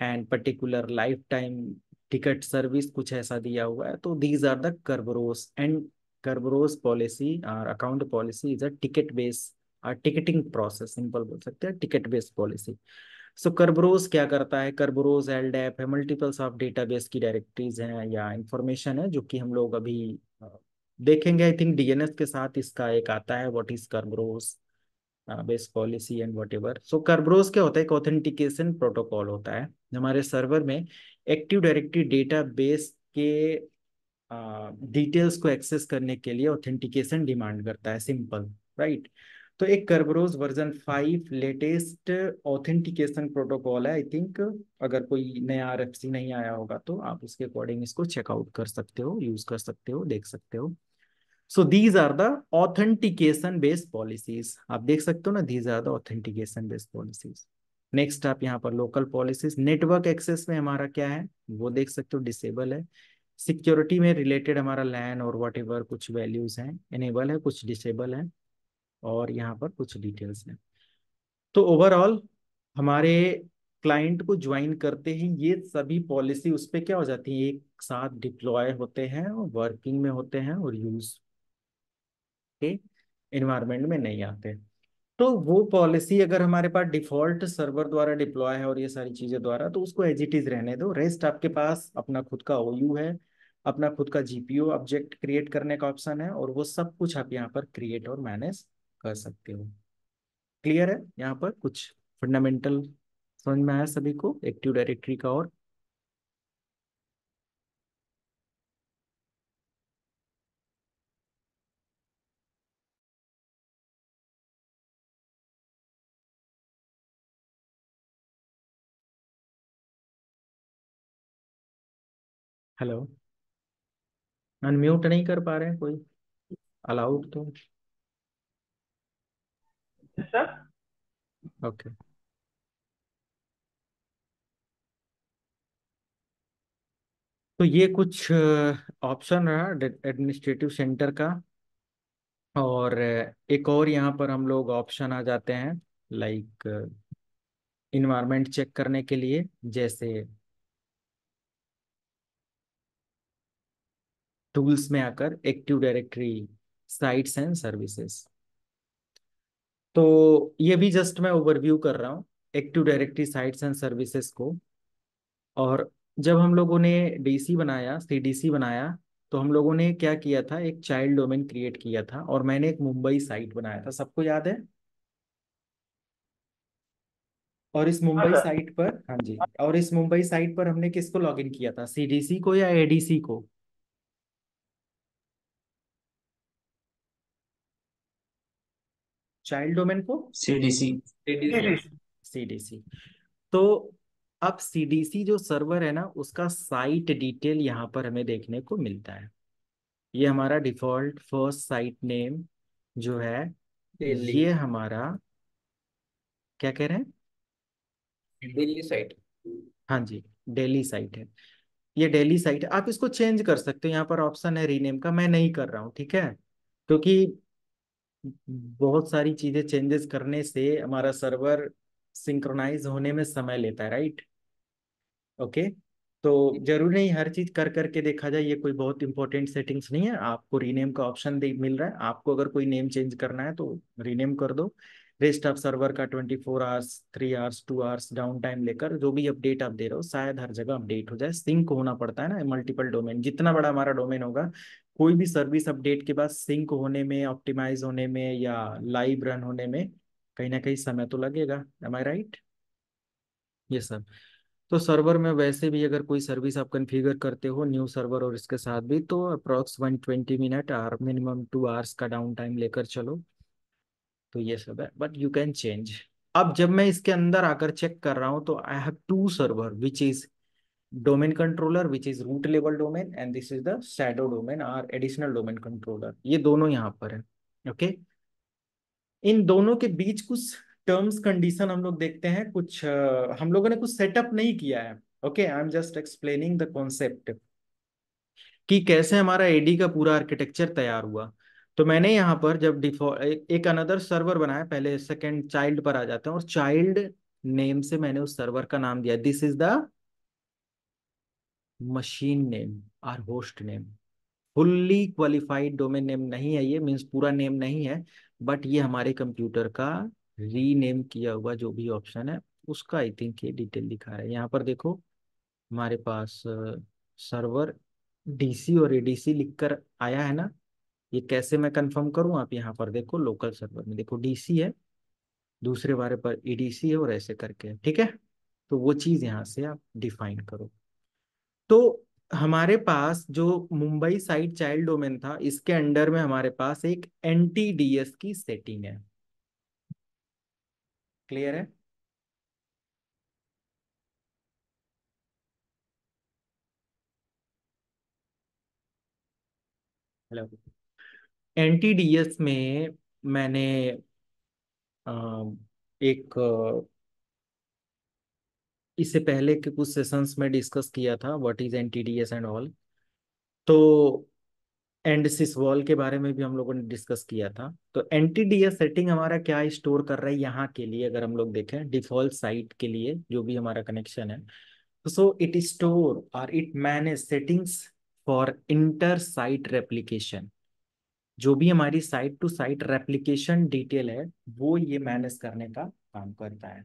and particular life time ticket service कुछ ऐसा दिया हुआ है तो these are the Kerberos and Kerberos policy और account policy is a ticket based और टिकटिंग प्रोसेस सिंपल बोल सकते हैं ticket based policy so Kerberos क्या करता है एल डेप है मल्टीपल्स ऑफ डेटाबेस की डायरेक्टरीज हैं या इंफॉर्मेशन है जो कि हम लोग अभी देखेंगे आई थिंक डीएनएस के साथ इसका एक आता है what is Kerberos base policy and whatever so Kerberos क्या होता है एक ऑथेंटिकेशन प्रोटोकॉल होता है हमारे सर्वर में एक्टिव डायरेक्टरी डेटा बेस के डिटेल्स uh, को एक्सेस करने के लिए ऑथेंटिकेशन डिमांड करता है सिंपल राइट right? तो एक Kerberos version five latest authentication protocol है आई थिंक अगर कोई नया आर नहीं आया होगा तो आप उसके अकॉर्डिंग इसको चेकआउट कर सकते हो यूज कर सकते हो देख सकते हो so these are the authentication based policies आप देख सकते हो ना these are the authentication based policies next आप यहाँ पर लोकल पॉलिसीज नेटवर्क एक्सेस में हमारा क्या है वो देख सकते हो डिसेबल है सिक्योरिटी में रिलेटेड हमारा लैंड और वट कुछ वैल्यूज हैं इनेबल है कुछ डिसेबल है और यहाँ पर कुछ डिटेल्स हैं तो ओवरऑल हमारे क्लाइंट को ज्वाइन करते ही ये सभी पॉलिसी उस पर क्या हो जाती है एक साथ डिप्लॉय होते हैं और वर्किंग में होते हैं और यूज के इन्वायरमेंट में नहीं आते तो वो पॉलिसी अगर हमारे पास डिफॉल्ट सर्वर द्वारा डिप्लॉय है और ये सारी चीजें द्वारा तो उसको एज इट इज रहने दो रेस्ट आपके पास अपना खुद का ओ है अपना खुद का जीपीओ ऑब्जेक्ट क्रिएट करने का ऑप्शन है और वो सब कुछ आप यहाँ पर क्रिएट और मैनेज कर सकते हो क्लियर है यहाँ पर कुछ फंडामेंटल समझ में आया सभी को एक्टिव डायरेक्टरी का और हेलो अनम्यूट नहीं कर पा रहे हैं कोई अलाउड तो ओके तो ये कुछ ऑप्शन रहा एडमिनिस्ट्रेटिव सेंटर का और एक और यहाँ पर हम लोग ऑप्शन आ जाते हैं लाइक इन्वायरमेंट चेक करने के लिए जैसे टूल्स में आकर active directory sites and services तो ये भी जस्ट मैं ओवरव्यू कर रहा हूँ active directory sites and services को और जब हम लोगों ने डीसी बनाया सीडीसी बनाया तो हम लोगों ने क्या किया था एक चाइल्ड डोमेन क्रिएट किया था और मैंने एक मुंबई साइट बनाया था सबको याद है और इस मुंबई साइट हाँ, हाँ। पर हाँ जी और इस मुंबई साइट पर हमने किसको लॉगिन किया था सीडीसी को या एडीसी को चाइल्ड डोमेन को सीडीसी सीडीसी तो अब सीडीसी जो सर्वर है ना उसका साइट डिटेल यहाँ पर हमें देखने को मिलता है ये हमारा डिफॉल्ट फर्स्ट साइट नेम जो है
दिल्ली. ये
हमारा क्या कह रहे हैं दिल्ली साइट हाँ जी डेली साइट है ये डेली साइट है आप इसको चेंज कर सकते हो यहाँ पर ऑप्शन है रीनेम का मैं नहीं कर रहा हूँ ठीक है क्योंकि बहुत सारी चीजें चेंजेस करने से हमारा सर्वर सिंक्रोनाइज होने में समय लेता है राइट ओके तो जरूरी नहीं हर चीज कर करके देखा जाए ये कोई बहुत इंपॉर्टेंट सेटिंग्स नहीं है आपको रीनेम का ऑप्शन मिल रहा है आपको अगर कोई नेम चेंज करना है तो रीनेम कर दो रेस्ट ऑफ सर्वर का twenty four hours three hours two hours down time लेकर जो भी अपडेट आप दे रहे हो शायद हर जगह अपडेट हो जाए सिंक होना पड़ता है ना मल्टीपल डोमेन जितना बड़ा हमारा डोमेन होगा कोई भी सर्विस अपडेट के बाद सिंक होने में ऑप्टिमाइज होने में या लाइव रन होने में कहीं ना कहीं समय तो लगेगा एम आई राइट ये सर तो सर्वर में वैसे भी अगर कोई सर्विस आप कन्फिगर करते हो न्यू सर्वर और इसके साथ भी तो अप्रॉक्स वन ट्वेंटी मिनट और मिनिमम टू आवर्स का डाउन टाइम लेकर चलो तो ये सब है बट यू कैन चेंज अब जब मैं इसके अंदर आकर चेक कर रहा हूँ तो I have two server which is domain controller which is root level domain and this is the shadow domain or additional domain controller ये दोनों यहाँ पर है ओके okay? इन दोनों के बीच कुछ टर्म्स कंडीशन हम लोग देखते हैं कुछ uh, हम लोगों ने कुछ सेटअप नहीं किया है okay I am just explaining the concept कि कैसे हमारा एडी का पूरा आर्किटेक्चर तैयार हुआ तो मैंने यहाँ पर जब डिफॉल्ट एक अनदर सर्वर बनाया पहले सेकेंड चाइल्ड पर आ जाते हैं और चाइल्ड नेम से मैंने उस सर्वर का नाम दिया this is the machine name or host name fully qualified domain name नहीं है ये मीन्स पूरा नेम नहीं है बट ये हमारे कंप्यूटर का रीनेम किया हुआ जो भी ऑप्शन है उसका आई थिंक ये डिटेल दिखा रहा है यहाँ पर देखो हमारे पास सर्वर डीसी और एडीसी लिखकर आया है ना ये कैसे मैं कंफर्म करूँ आप यहाँ पर देखो लोकल सर्वर में देखो डीसी है दूसरे बारे पर ईडीसी है और ऐसे करके ठीक है तो वो चीज़ यहाँ से आप डिफाइन करो तो हमारे पास जो मुंबई साइड चाइल्ड डोमेन था इसके अंडर में हमारे पास एक एन की सेटिंग है क्लियर है हेलो एनटीडीएस में मैंने एक इससे पहले के कुछ सेशंस में डिस्कस किया था what is an and all तो एंड सिस वॉल के बारे में भी हम लोगों ने डिस्कस किया था तो एन सेटिंग हमारा क्या स्टोर कर रहा है यहाँ के लिए अगर हम लोग देखें डिफॉल्ट साइट के लिए जो भी हमारा कनेक्शन है सो इट स्टोर और it manage settings for inter site replication जो भी हमारी site to site replication detail है वो ये मैनेज करने का काम करता है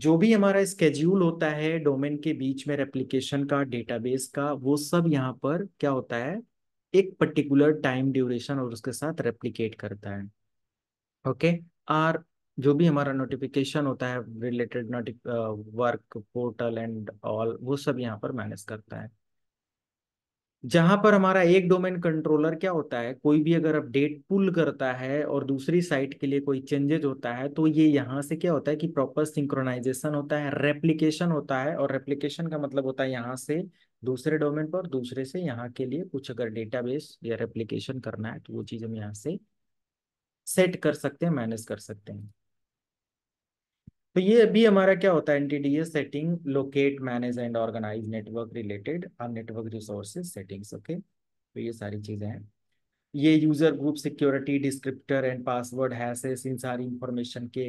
जो भी हमारा स्केड्यूल होता है डोमेन के बीच में रेप्लीकेशन का डेटाबेस का वो सब यहाँ पर क्या होता है एक पर्टिकुलर टाइम ड्यूरेशन और उसके साथ रेप्लीकेट करता है ओके okay? आर जो भी हमारा नोटिफिकेशन होता है related work portal and all वो सब यहाँ पर मैनेज करता है जहां पर हमारा एक डोमेन कंट्रोलर क्या होता है कोई भी अगर अपडेट पुल करता है और दूसरी साइट के लिए कोई चेंजेज होता है तो ये यहाँ से क्या होता है कि प्रॉपर सिंक्रोनाइजेशन होता है रेप्लीकेशन होता है और रेप्लीकेशन का मतलब होता है यहाँ से दूसरे डोमेन पर दूसरे से यहाँ के लिए कुछ अगर डेटाबेस या रेप्लीकेशन करना है तो वो चीज हम यहाँ से सेट कर सकते हैं मैनेज कर सकते हैं तो ये अभी हमारा क्या होता है NTDS setting locate manage and organize network related और नेटवर्क रिसोर्सेज सेटिंग्स ओके तो ये सारी चीजें हैं ये user group security descriptor and password hashes इन सारी इंफॉर्मेशन के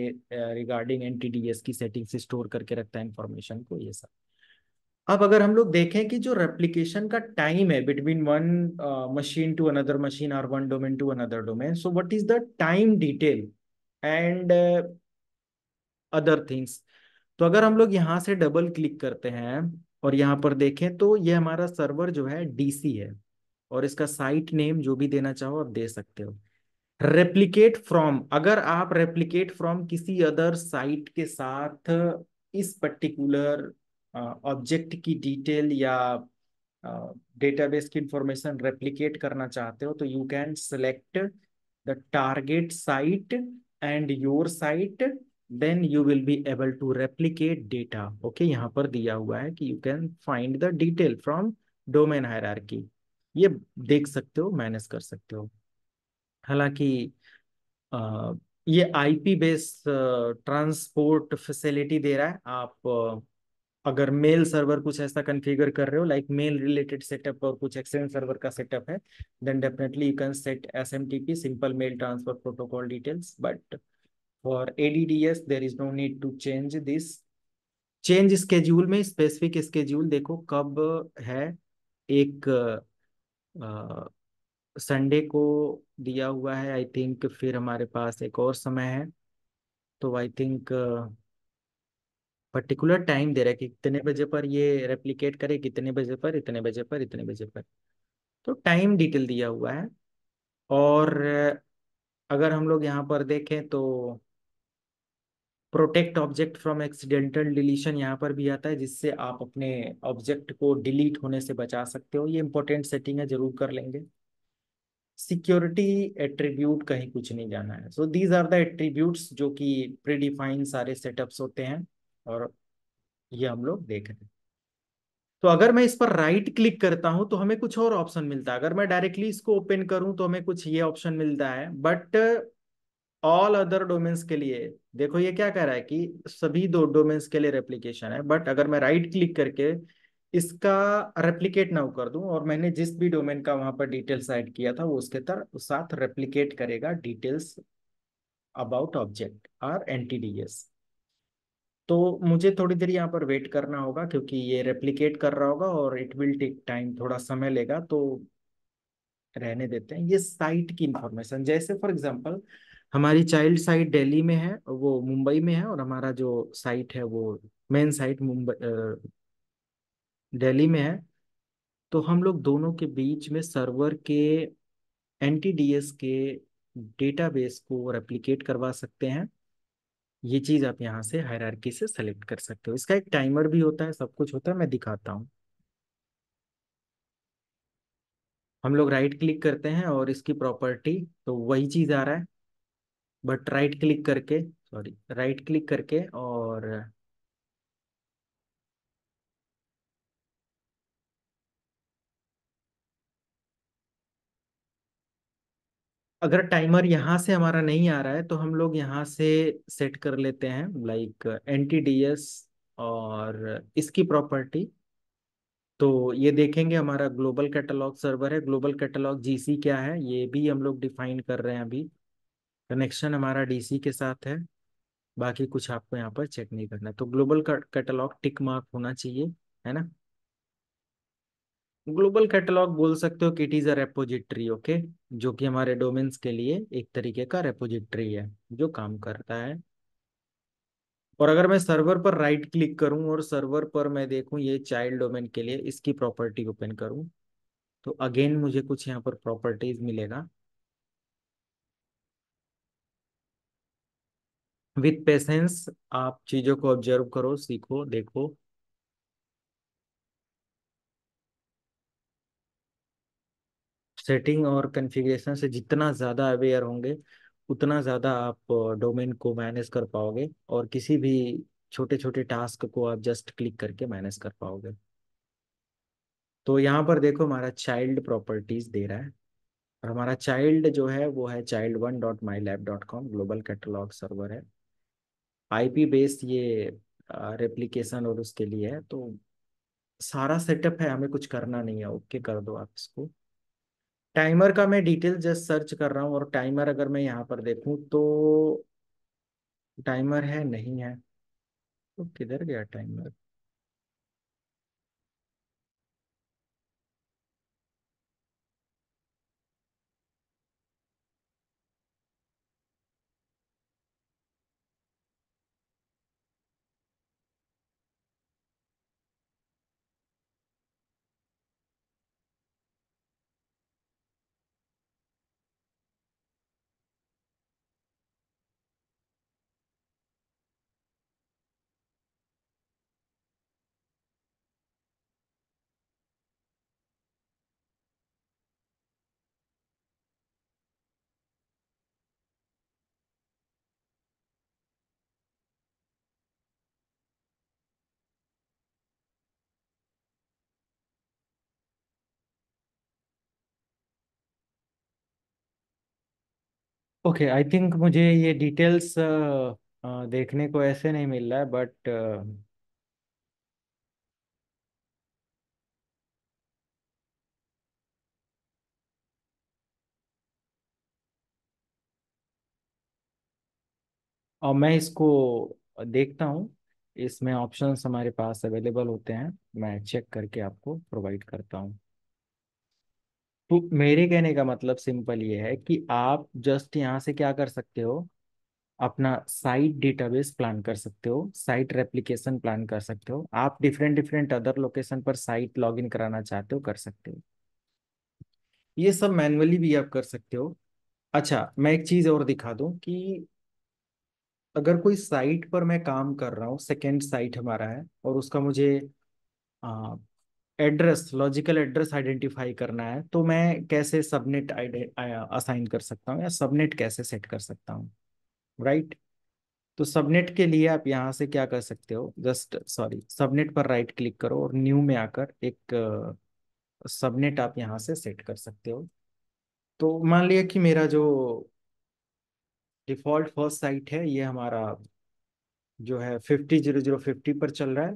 रिगार्डिंग एनटीडीएस e की सेटिंग से स्टोर करके रखता है इंफॉर्मेशन को ये सब अब अगर हम लोग देखें कि जो रेप्लीकेशन का टाइम है between one machine to another machine और one domain to another domain so what is the time detail and other things तो अगर हम लोग यहाँ से डबल क्लिक करते हैं और यहाँ पर देखें तो ये हमारा सर्वर जो है डीसी है और इसका साइट नेम जो भी देना चाहो आप दे सकते हो रेप्लीकेट फ्रॉम अगर आप रेप्लीकेट फ्रॉम किसी अदर साइट के साथ इस पर्टिकुलर ऑब्जेक्ट की डिटेल या डेटाबेस की इंफॉर्मेशन रेप्लीकेट करना चाहते हो तो you can select the target site and your site then you will be able to replicate data okay यहाँ पर दिया हुआ है कि you can find the detail from domain hierarchy ये देख सकते हो मैनेज कर सकते हो हालांकि ये आईपी बेस ट्रांसपोर्ट फैसिलिटी दे रहा है आप अगर मेल सर्वर कुछ ऐसा कॉन्फ़िगर कर रहे हो लाइक मेल रिलेटेड सेटअप और कुछ एक्सचेंज सर्वर का सेटअप है then definitely you can set S M T P simple mail transfer protocol details but For ADDS, there is no need to change this. Change schedule में specific schedule देखो कब है एक Sunday को दिया हुआ है आई थिंक फिर हमारे पास एक और समय है तो आई थिंक पर्टिकुलर टाइम दे रहा है कि कितने बजे पर ये रेप्लीकेट करे कितने बजे पर इतने बजे पर इतने बजे पर तो टाइम डिटेल दिया हुआ है और अगर हम लोग यहाँ पर देखें तो protect object from accidental deletion यहाँ पर भी आता है जिससे आप अपने ऑब्जेक्ट को डिलीट होने से बचा सकते हो ये इंपॉर्टेंट सेटिंग है जरूर कर लेंगे सिक्योरिटी एट्रीब्यूट कहीं कुछ नहीं जाना है so these are the attributes जो कि प्रीडिफाइन सारे सेटअप्स होते हैं और ये हम लोग देख रहे हैं तो अगर मैं इस पर राइट right क्लिक करता हूं तो हमें कुछ और ऑप्शन मिलता है अगर मैं डायरेक्टली इसको ओपन करूं तो हमें कुछ ये ऑप्शन मिलता है बट ऑल अदर डोमेन्स के लिए देखो ये क्या कह रहा है कि सभी दो डोमेन्स के लिए रेप्लीकेशन है बट अगर मैं राइट क्लिक करके इसका रेप्लीकेट ना कर दूं और मैंने जिस भी डोमेन का वहां पर डिटेल्स ऐड किया था वो उसके तरह साथ रेप्लीकेट करेगा details about object or an तो मुझे थोड़ी देर यहाँ पर वेट करना होगा क्योंकि ये रेप्लीकेट कर रहा होगा और इट विल टेक टाइम थोड़ा समय लेगा तो रहने देते हैं ये साइट की इंफॉर्मेशन जैसे फॉर एग्जाम्पल हमारी चाइल्ड साइट दिल्ली में है वो मुंबई में है और हमारा जो साइट है वो मेन साइट मुंबई दिल्ली में है तो हम लोग दोनों के बीच में सर्वर के एन के डेटाबेस को रेप्लिकेट करवा सकते हैं ये चीज़ आप यहाँ से हायरार्की से सेलेक्ट कर सकते हो इसका एक टाइमर भी होता है सब कुछ होता है मैं दिखाता हूँ हम लोग राइट क्लिक करते हैं और इसकी प्रॉपर्टी तो वही चीज़ आ रहा है बट राइट क्लिक करके सॉरी राइट क्लिक करके और अगर टाइमर यहां से हमारा नहीं आ रहा है तो हम लोग यहाँ से सेट कर लेते हैं like N T D S और इसकी प्रॉपर्टी तो ये देखेंगे हमारा ग्लोबल कैटलॉग सर्वर है ग्लोबल कैटलॉग जीसी क्या है ये भी हम लोग डिफाइन कर रहे हैं अभी कनेक्शन हमारा डीसी के साथ है बाकी कुछ आपको यहाँ पर चेक नहीं करना तो ग्लोबल कैटलॉग टिक मार्क होना चाहिए है ना ग्लोबल कैटलॉग बोल सकते हो कि it is a repository okay जो कि हमारे डोमेन्स के लिए एक तरीके का रेपोजिट्री है जो काम करता है और अगर मैं सर्वर पर राइट क्लिक करूं और सर्वर पर मैं देखूं ये चाइल्ड डोमेन के लिए इसकी प्रॉपर्टी ओपन करूं तो अगेन मुझे कुछ यहाँ पर प्रॉपर्टीज मिलेगा विथ पेशेंस आप चीजों को ऑब्जर्व करो सीखो देखो सेटिंग और कॉन्फ़िगरेशन से जितना ज़्यादा अवेयर होंगे उतना ज़्यादा आप डोमेन को मैनेज कर पाओगे और किसी भी छोटे छोटे टास्क को आप जस्ट क्लिक करके मैनेज कर पाओगे तो यहाँ पर देखो हमारा चाइल्ड प्रॉपर्टीज दे रहा है और हमारा चाइल्ड जो है वो है child one dot my lab dot com global catalogue server है आईपी बेस्ड ये रेप्लिकेशन और उसके लिए है तो सारा सेटअप है हमें कुछ करना नहीं है ओके कर दो आप इसको टाइमर का मैं डिटेल जस्ट सर्च कर रहा हूँ और टाइमर अगर मैं यहाँ पर देखूँ तो टाइमर है नहीं है तो किधर गया टाइमर ओके आई थिंक मुझे ये डिटेल्स देखने को ऐसे नहीं मिल रहा है बट और मैं इसको देखता हूँ इसमें ऑप्शंस हमारे पास अवेलेबल होते हैं मैं चेक करके आपको प्रोवाइड करता हूँ तो मेरे कहने का मतलब सिंपल ये है कि आप जस्ट यहाँ से क्या कर सकते हो अपना साइट डेटाबेस प्लान कर सकते हो साइट रेप्लिकेशन प्लान कर सकते हो आप डिफरेंट डिफरेंट अदर लोकेशन पर साइट लॉगिन कराना चाहते हो कर सकते हो ये सब मैनुअली भी आप कर सकते हो अच्छा मैं एक चीज़ और दिखा दूं कि अगर कोई साइट पर मैं काम कर रहा हूँ सेकेंड साइट हमारा है और उसका मुझे एड्रेस लॉजिकल एड्रेस आइडेंटिफाई करना है तो मैं कैसे सबनेट असाइन कर सकता हूँ या सबनेट कैसे सेट कर सकता हूँ राइट right? तो सबनेट के लिए आप यहाँ से क्या कर सकते हो जस्ट सॉरी सबनेट पर राइट क्लिक करो और न्यू में आकर एक सबनेट आप यहाँ से सेट कर सकते हो तो मान लिया कि मेरा जो डिफॉल्ट फर्स्ट साइट है ये हमारा जो है फिफ्टी जीरो जीरो फिफ्टी पर चल रहा है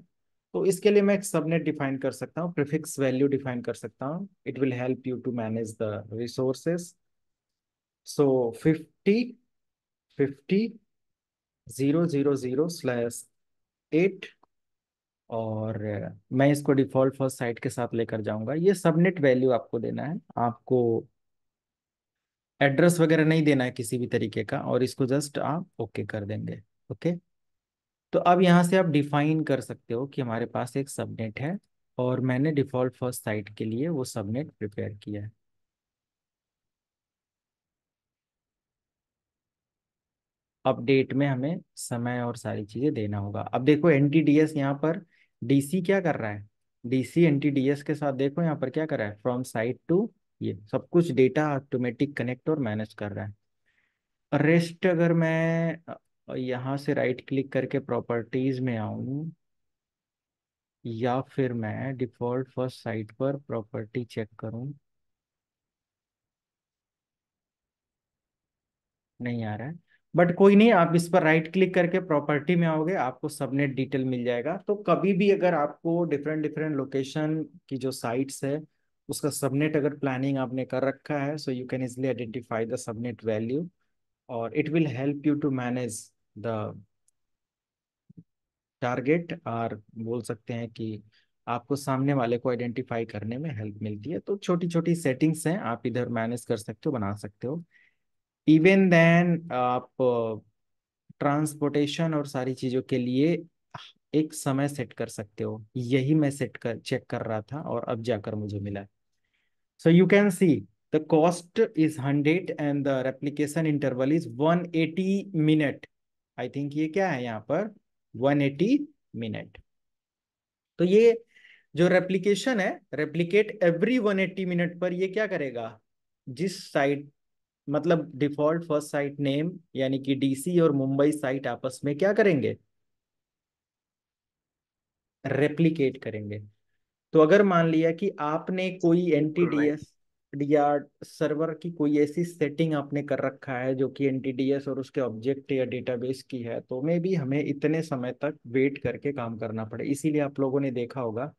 तो इसके लिए मैं एक सबनेट डिफाइन कर सकता हूँ प्रिफिक्स वैल्यू डिफाइन कर सकता हूँ it will help you to manage the resources so fifty fifty zero zero zero slash eight और uh, मैं इसको डिफॉल्ट फर्स्ट साइट के साथ लेकर जाऊंगा ये सबनेट वैल्यू आपको देना है आपको एड्रेस वगैरह नहीं देना है किसी भी तरीके का और इसको जस्ट आप ओके कर देंगे ओके तो अब यहाँ से आप डिफाइन कर सकते हो कि हमारे पास एक सबनेट है और मैंने डिफॉल्ट फर्स्ट साइट के लिए वो सबनेट प्रिपेयर किया है अपडेट में हमें समय और सारी चीज़ें देना होगा अब देखो एन टी डी एस यहाँ पर डीसी क्या कर रहा है DC N T D S के साथ देखो यहाँ पर क्या कर रहा है फ्रॉम साइट टू ये सब कुछ डेटा ऑटोमेटिक कनेक्ट और मैनेज कर रहा है रेस्ट अगर मैं और यहाँ से राइट क्लिक करके प्रॉपर्टीज़ में आऊँ या फिर मैं डिफ़ॉल्ट फर्स्ट साइट पर प्रॉपर्टी चेक करूँ नहीं आ रहा है बट कोई नहीं आप इस पर राइट क्लिक करके प्रॉपर्टी में आओगे आपको सबनेट डिटेल मिल जाएगा तो कभी भी अगर आपको डिफरेंट डिफरेंट लोकेशन की जो साइट्स है उसका सबनेट अगर प्लानिंग आपने कर रखा है so you can easily identify the subnet value और it will help you to manage the target और बोल सकते हैं कि आपको सामने वाले को आइडेंटिफाई करने में हेल्प मिलती है तो छोटी छोटी सेटिंग्स हैं आप इधर मैनेज कर सकते हो बना सकते हो इवन देन आप ट्रांसपोर्टेशन uh, और सारी चीज़ों के लिए एक समय सेट कर सकते हो यही मैं सेट कर चेक कर रहा था और अब जाकर मुझे मिला so you can see the cost is hundred and the replication interval is one eighty minute I think ये क्या है यहाँ पर 180 मिनट तो ये जो रेप्लीकेशन है रेप्लीकेट एवरी 180 मिनट पर ये क्या करेगा जिस साइट मतलब डिफॉल्ट फर्स्ट साइट नेम यानी कि डीसी और मुंबई साइट आपस में क्या करेंगे रेप्लीकेट करेंगे तो अगर मान लिया कि आपने कोई एनटीडीएस या सर्वर की कोई ऐसी सेटिंग आपने कर रखा है जो कि एन और उसके ऑब्जेक्ट या डेटाबेस की है तो मे भी हमें इतने समय तक वेट करके काम करना पड़े इसीलिए आप लोगों ने देखा होगा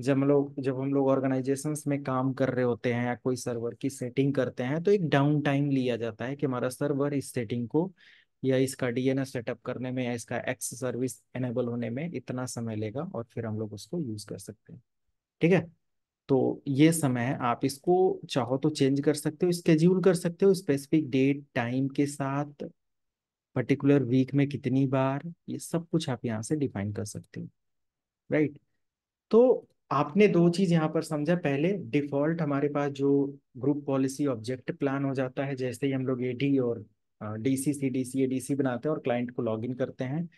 जब हम लोग जब हम लोग ऑर्गेनाइजेशंस में काम कर रहे होते हैं या कोई सर्वर की सेटिंग करते हैं तो एक डाउन टाइम लिया जाता है कि हमारा सर्वर इस सेटिंग को या इसका डीएनएस सेटअप करने में या इसका एक्स सर्विस एनेबल होने में इतना समय लेगा और फिर हम लोग उसको यूज कर सकते हैं ठीक है तो ये समय आप इसको चाहो तो चेंज कर सकते हो स्केड्यूल कर सकते हो स्पेसिफिक डेट टाइम के साथ पर्टिकुलर वीक में कितनी बार ये सब कुछ आप यहाँ से डिफाइन कर सकते हो राइट तो आपने दो चीज यहाँ पर समझा पहले डिफॉल्ट हमारे पास जो ग्रुप पॉलिसी ऑब्जेक्ट प्लान हो जाता है जैसे ही हम लोग एडी और DC C D C A D C बनाते हैं और क्लाइंट को लॉग इन करते हैं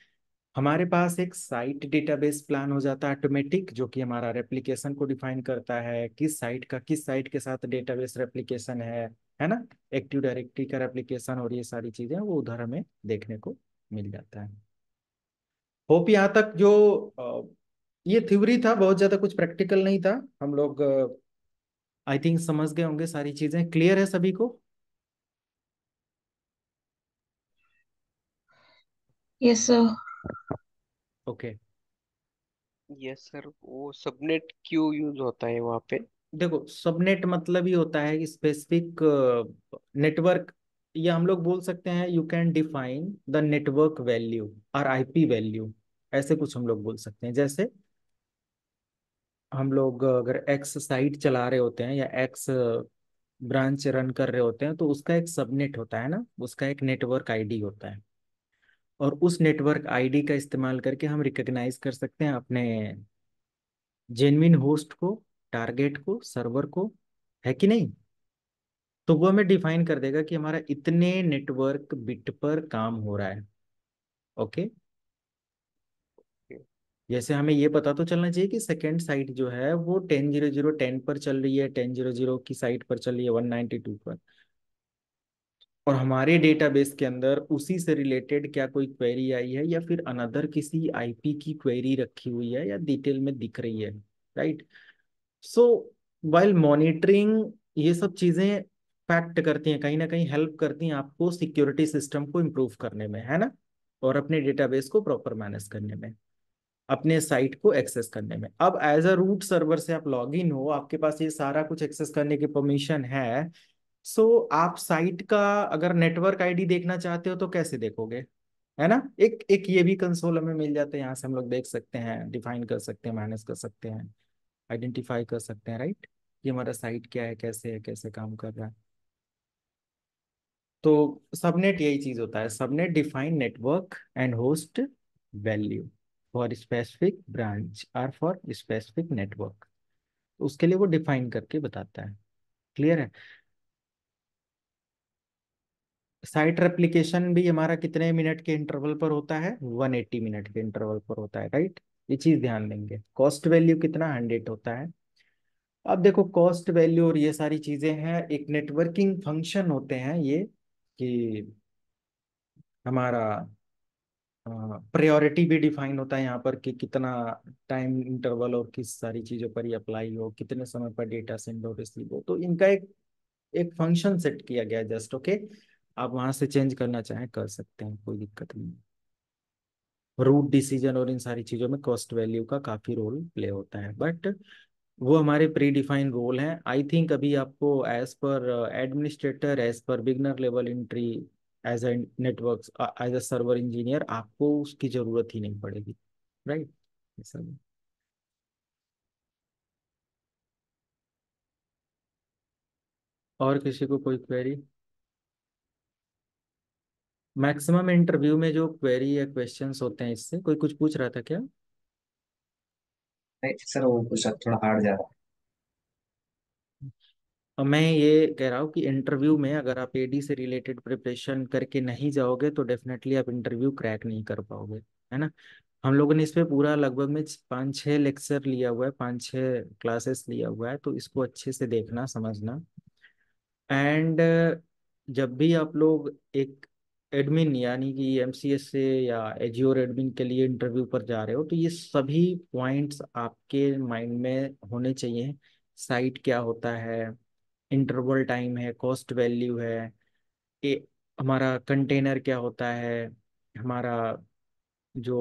हमारे पास एक साइट डेटाबेस प्लान हो जाता है ऑटोमेटिक जो कि हमारा रेप्लीकेशन को डिफाइन करता है किस साइट का किस साइट के साथ डेटाबेस रेप्लीकेशन है है ना एक्टिव डायरेक्टरी का रेप्लीकेशन और ये सारी चीजें वो उधर हमें देखने को मिल जाता है होप यहाँ तक जो ये थ्योरी था बहुत ज्यादा कुछ प्रैक्टिकल नहीं था हम लोग आई थिंक समझ गए होंगे सारी चीजें क्लियर है सभी को yes yes, sir. Okay yes sir वो सबनेट क्यों यूज होता है वहां पे देखो सबनेट मतलब ये होता है कि स्पेसिफिक नेटवर्क या हम लोग बोल सकते हैं you can define the network value और आईपी वैल्यू ऐसे कुछ हम लोग बोल सकते हैं जैसे हम लोग अगर एक्स साइट चला रहे होते हैं या एक्स ब्रांच रन कर रहे होते हैं तो उसका एक सबनेट होता है ना उसका एक नेटवर्क आईडी होता है और उस नेटवर्क आईडी का इस्तेमाल करके हम रिकग्नाइज कर सकते हैं अपने जेनविन होस्ट को टारगेट को सर्वर को है कि नहीं तो वो हमें डिफाइन कर देगा कि हमारा इतने नेटवर्क बिट पर काम हो रहा है ओके जैसे हमें ये पता तो चलना चाहिए कि सेकेंड साइट जो है वो टेन जीरो जीरो टेन पर चल रही है टेन जीरो जीरो की साइट पर चल रही है वन नाइनटी टू पर और हमारे डेटाबेस के अंदर उसी से रिलेटेड क्या कोई क्वेरी आई है या फिर अनदर किसी आईपी की क्वेरी रखी हुई है या डिटेल में दिख रही है राइट सो वाइल मॉनिटरिंग ये सब चीजें फैक्ट करती हैं कहीं ना कहीं हेल्प करती हैं आपको सिक्योरिटी सिस्टम को इम्प्रूव करने में है ना और अपने डेटाबेस को प्रॉपर मैनेज करने में अपने साइट को एक्सेस करने में अब एज अ रूट सर्वर से आप लॉग इन हो आपके पास ये सारा कुछ एक्सेस करने की परमिशन है सो so, आप साइट का अगर नेटवर्क आईडी देखना चाहते हो तो कैसे देखोगे है ना एक एक ये भी कंसोल हमें मिल जाता है यहाँ से हम लोग देख सकते हैं डिफाइन कर सकते हैं मैनेज कर सकते हैं आइडेंटिफाई कर सकते हैं राइट ये हमारा साइट क्या है कैसे है कैसे काम कर रहा है तो सबनेट यही चीज होता है subnet define network and host value for specific branch और फॉर स्पेसिफिक नेटवर्क उसके लिए वो डिफाइन करके बताता है क्लियर है साइट रेप्लीकेशन भी हमारा कितने मिनट के इंटरवल पर होता है 180 मिनट के इंटरवल पर होता है राइट ये चीज ध्यान देंगे कॉस्ट वैल्यू कितना हंड्रेड होता है अब देखो कॉस्ट वैल्यू और ये सारी चीजें हैं एक नेटवर्किंग फंक्शन होते हैं ये कि हमारा प्रायोरिटी भी डिफाइन होता है यहाँ पर कि कितना टाइम इंटरवल और किस सारी चीज़ों पर ये अप्लाई हो कितने समय पर डेटा सेंड हो रिसीव हो तो इनका एक एक फंक्शन सेट किया गया जस्ट ओके okay? आप वहां से चेंज करना चाहें कर सकते हैं कोई दिक्कत नहीं रूट डिसीजन और इन सारी चीजों में कॉस्ट वैल्यू का काफी रोल प्ले होता है बट वो हमारे प्री डिफाइंड रोल हैं आई थिंक अभी आपको as per administrator as per beginner level entry as a network as a server engineer आपको उसकी जरूरत ही नहीं पड़ेगी राइट right? और किसी को कोई क्वेरी मैक्सिमम इंटरव्यू में जो क्वेरी या क्वेश्चंस होते हैं इससे कोई कुछ पूछ रहा था क्या नहीं सर वो कुछ थोड़ा हार्ड जा रहा है मैं ये कह रहा हूँ कि इंटरव्यू में अगर आप एडी से रिलेटेड प्रिपरेशन करके नहीं जाओगे तो डेफिनेटली आप इंटरव्यू क्रैक नहीं कर पाओगे है ना हम लोगों ने इस पर पूरा लगभग में पाँच छः लेक्चर लिया हुआ है पाँच छः क्लासेस लिया हुआ है तो इसको अच्छे से देखना समझना एंड जब भी आप लोग एक एडमिन यानी कि एम से या एजियोर एडमिन के लिए इंटरव्यू पर जा रहे हो तो ये सभी पॉइंट्स आपके माइंड में होने चाहिए साइट क्या होता है इंटरवल टाइम है कॉस्ट वैल्यू है ए, हमारा कंटेनर क्या होता है हमारा जो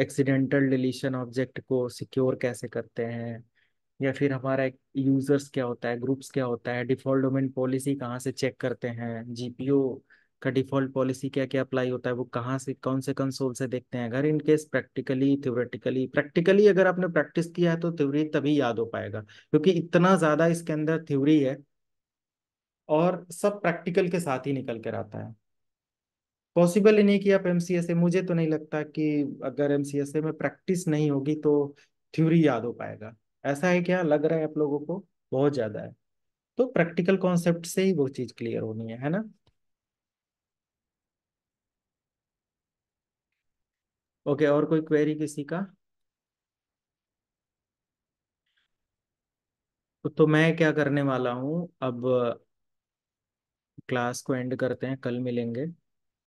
एक्सीडेंटल डिलीशन ऑब्जेक्ट को सिक्योर कैसे करते हैं या फिर हमारा यूजर्स क्या होता है ग्रुप्स क्या होता है डिफॉल्ट डोमेन पॉलिसी कहाँ से चेक करते हैं जीपीओ का डिफॉल्ट पॉलिसी क्या क्या अप्लाई होता है वो कहाँ से कौन से कंसोल से देखते हैं अगर इनकेस प्रैक्टिकली थ्योरेटिकली प्रैक्टिकली अगर आपने प्रैक्टिस किया है तो थ्योरी तभी याद हो पाएगा क्योंकि इतना ज्यादा इसके अंदर थ्योरी है और सब प्रैक्टिकल के साथ ही निकल कर आता है पॉसिबल ही नहीं कि आप एम मुझे तो नहीं लगता कि अगर एम में प्रैक्टिस नहीं होगी तो थ्योरी याद हो पाएगा ऐसा है क्या लग रहा है आप लोगों को बहुत ज्यादा है तो प्रैक्टिकल कॉन्सेप्ट से ही वो चीज क्लियर होनी है है ना ओके और कोई क्वेरी किसी का तो मैं क्या करने वाला हूँ अब क्लास को एंड करते हैं कल मिलेंगे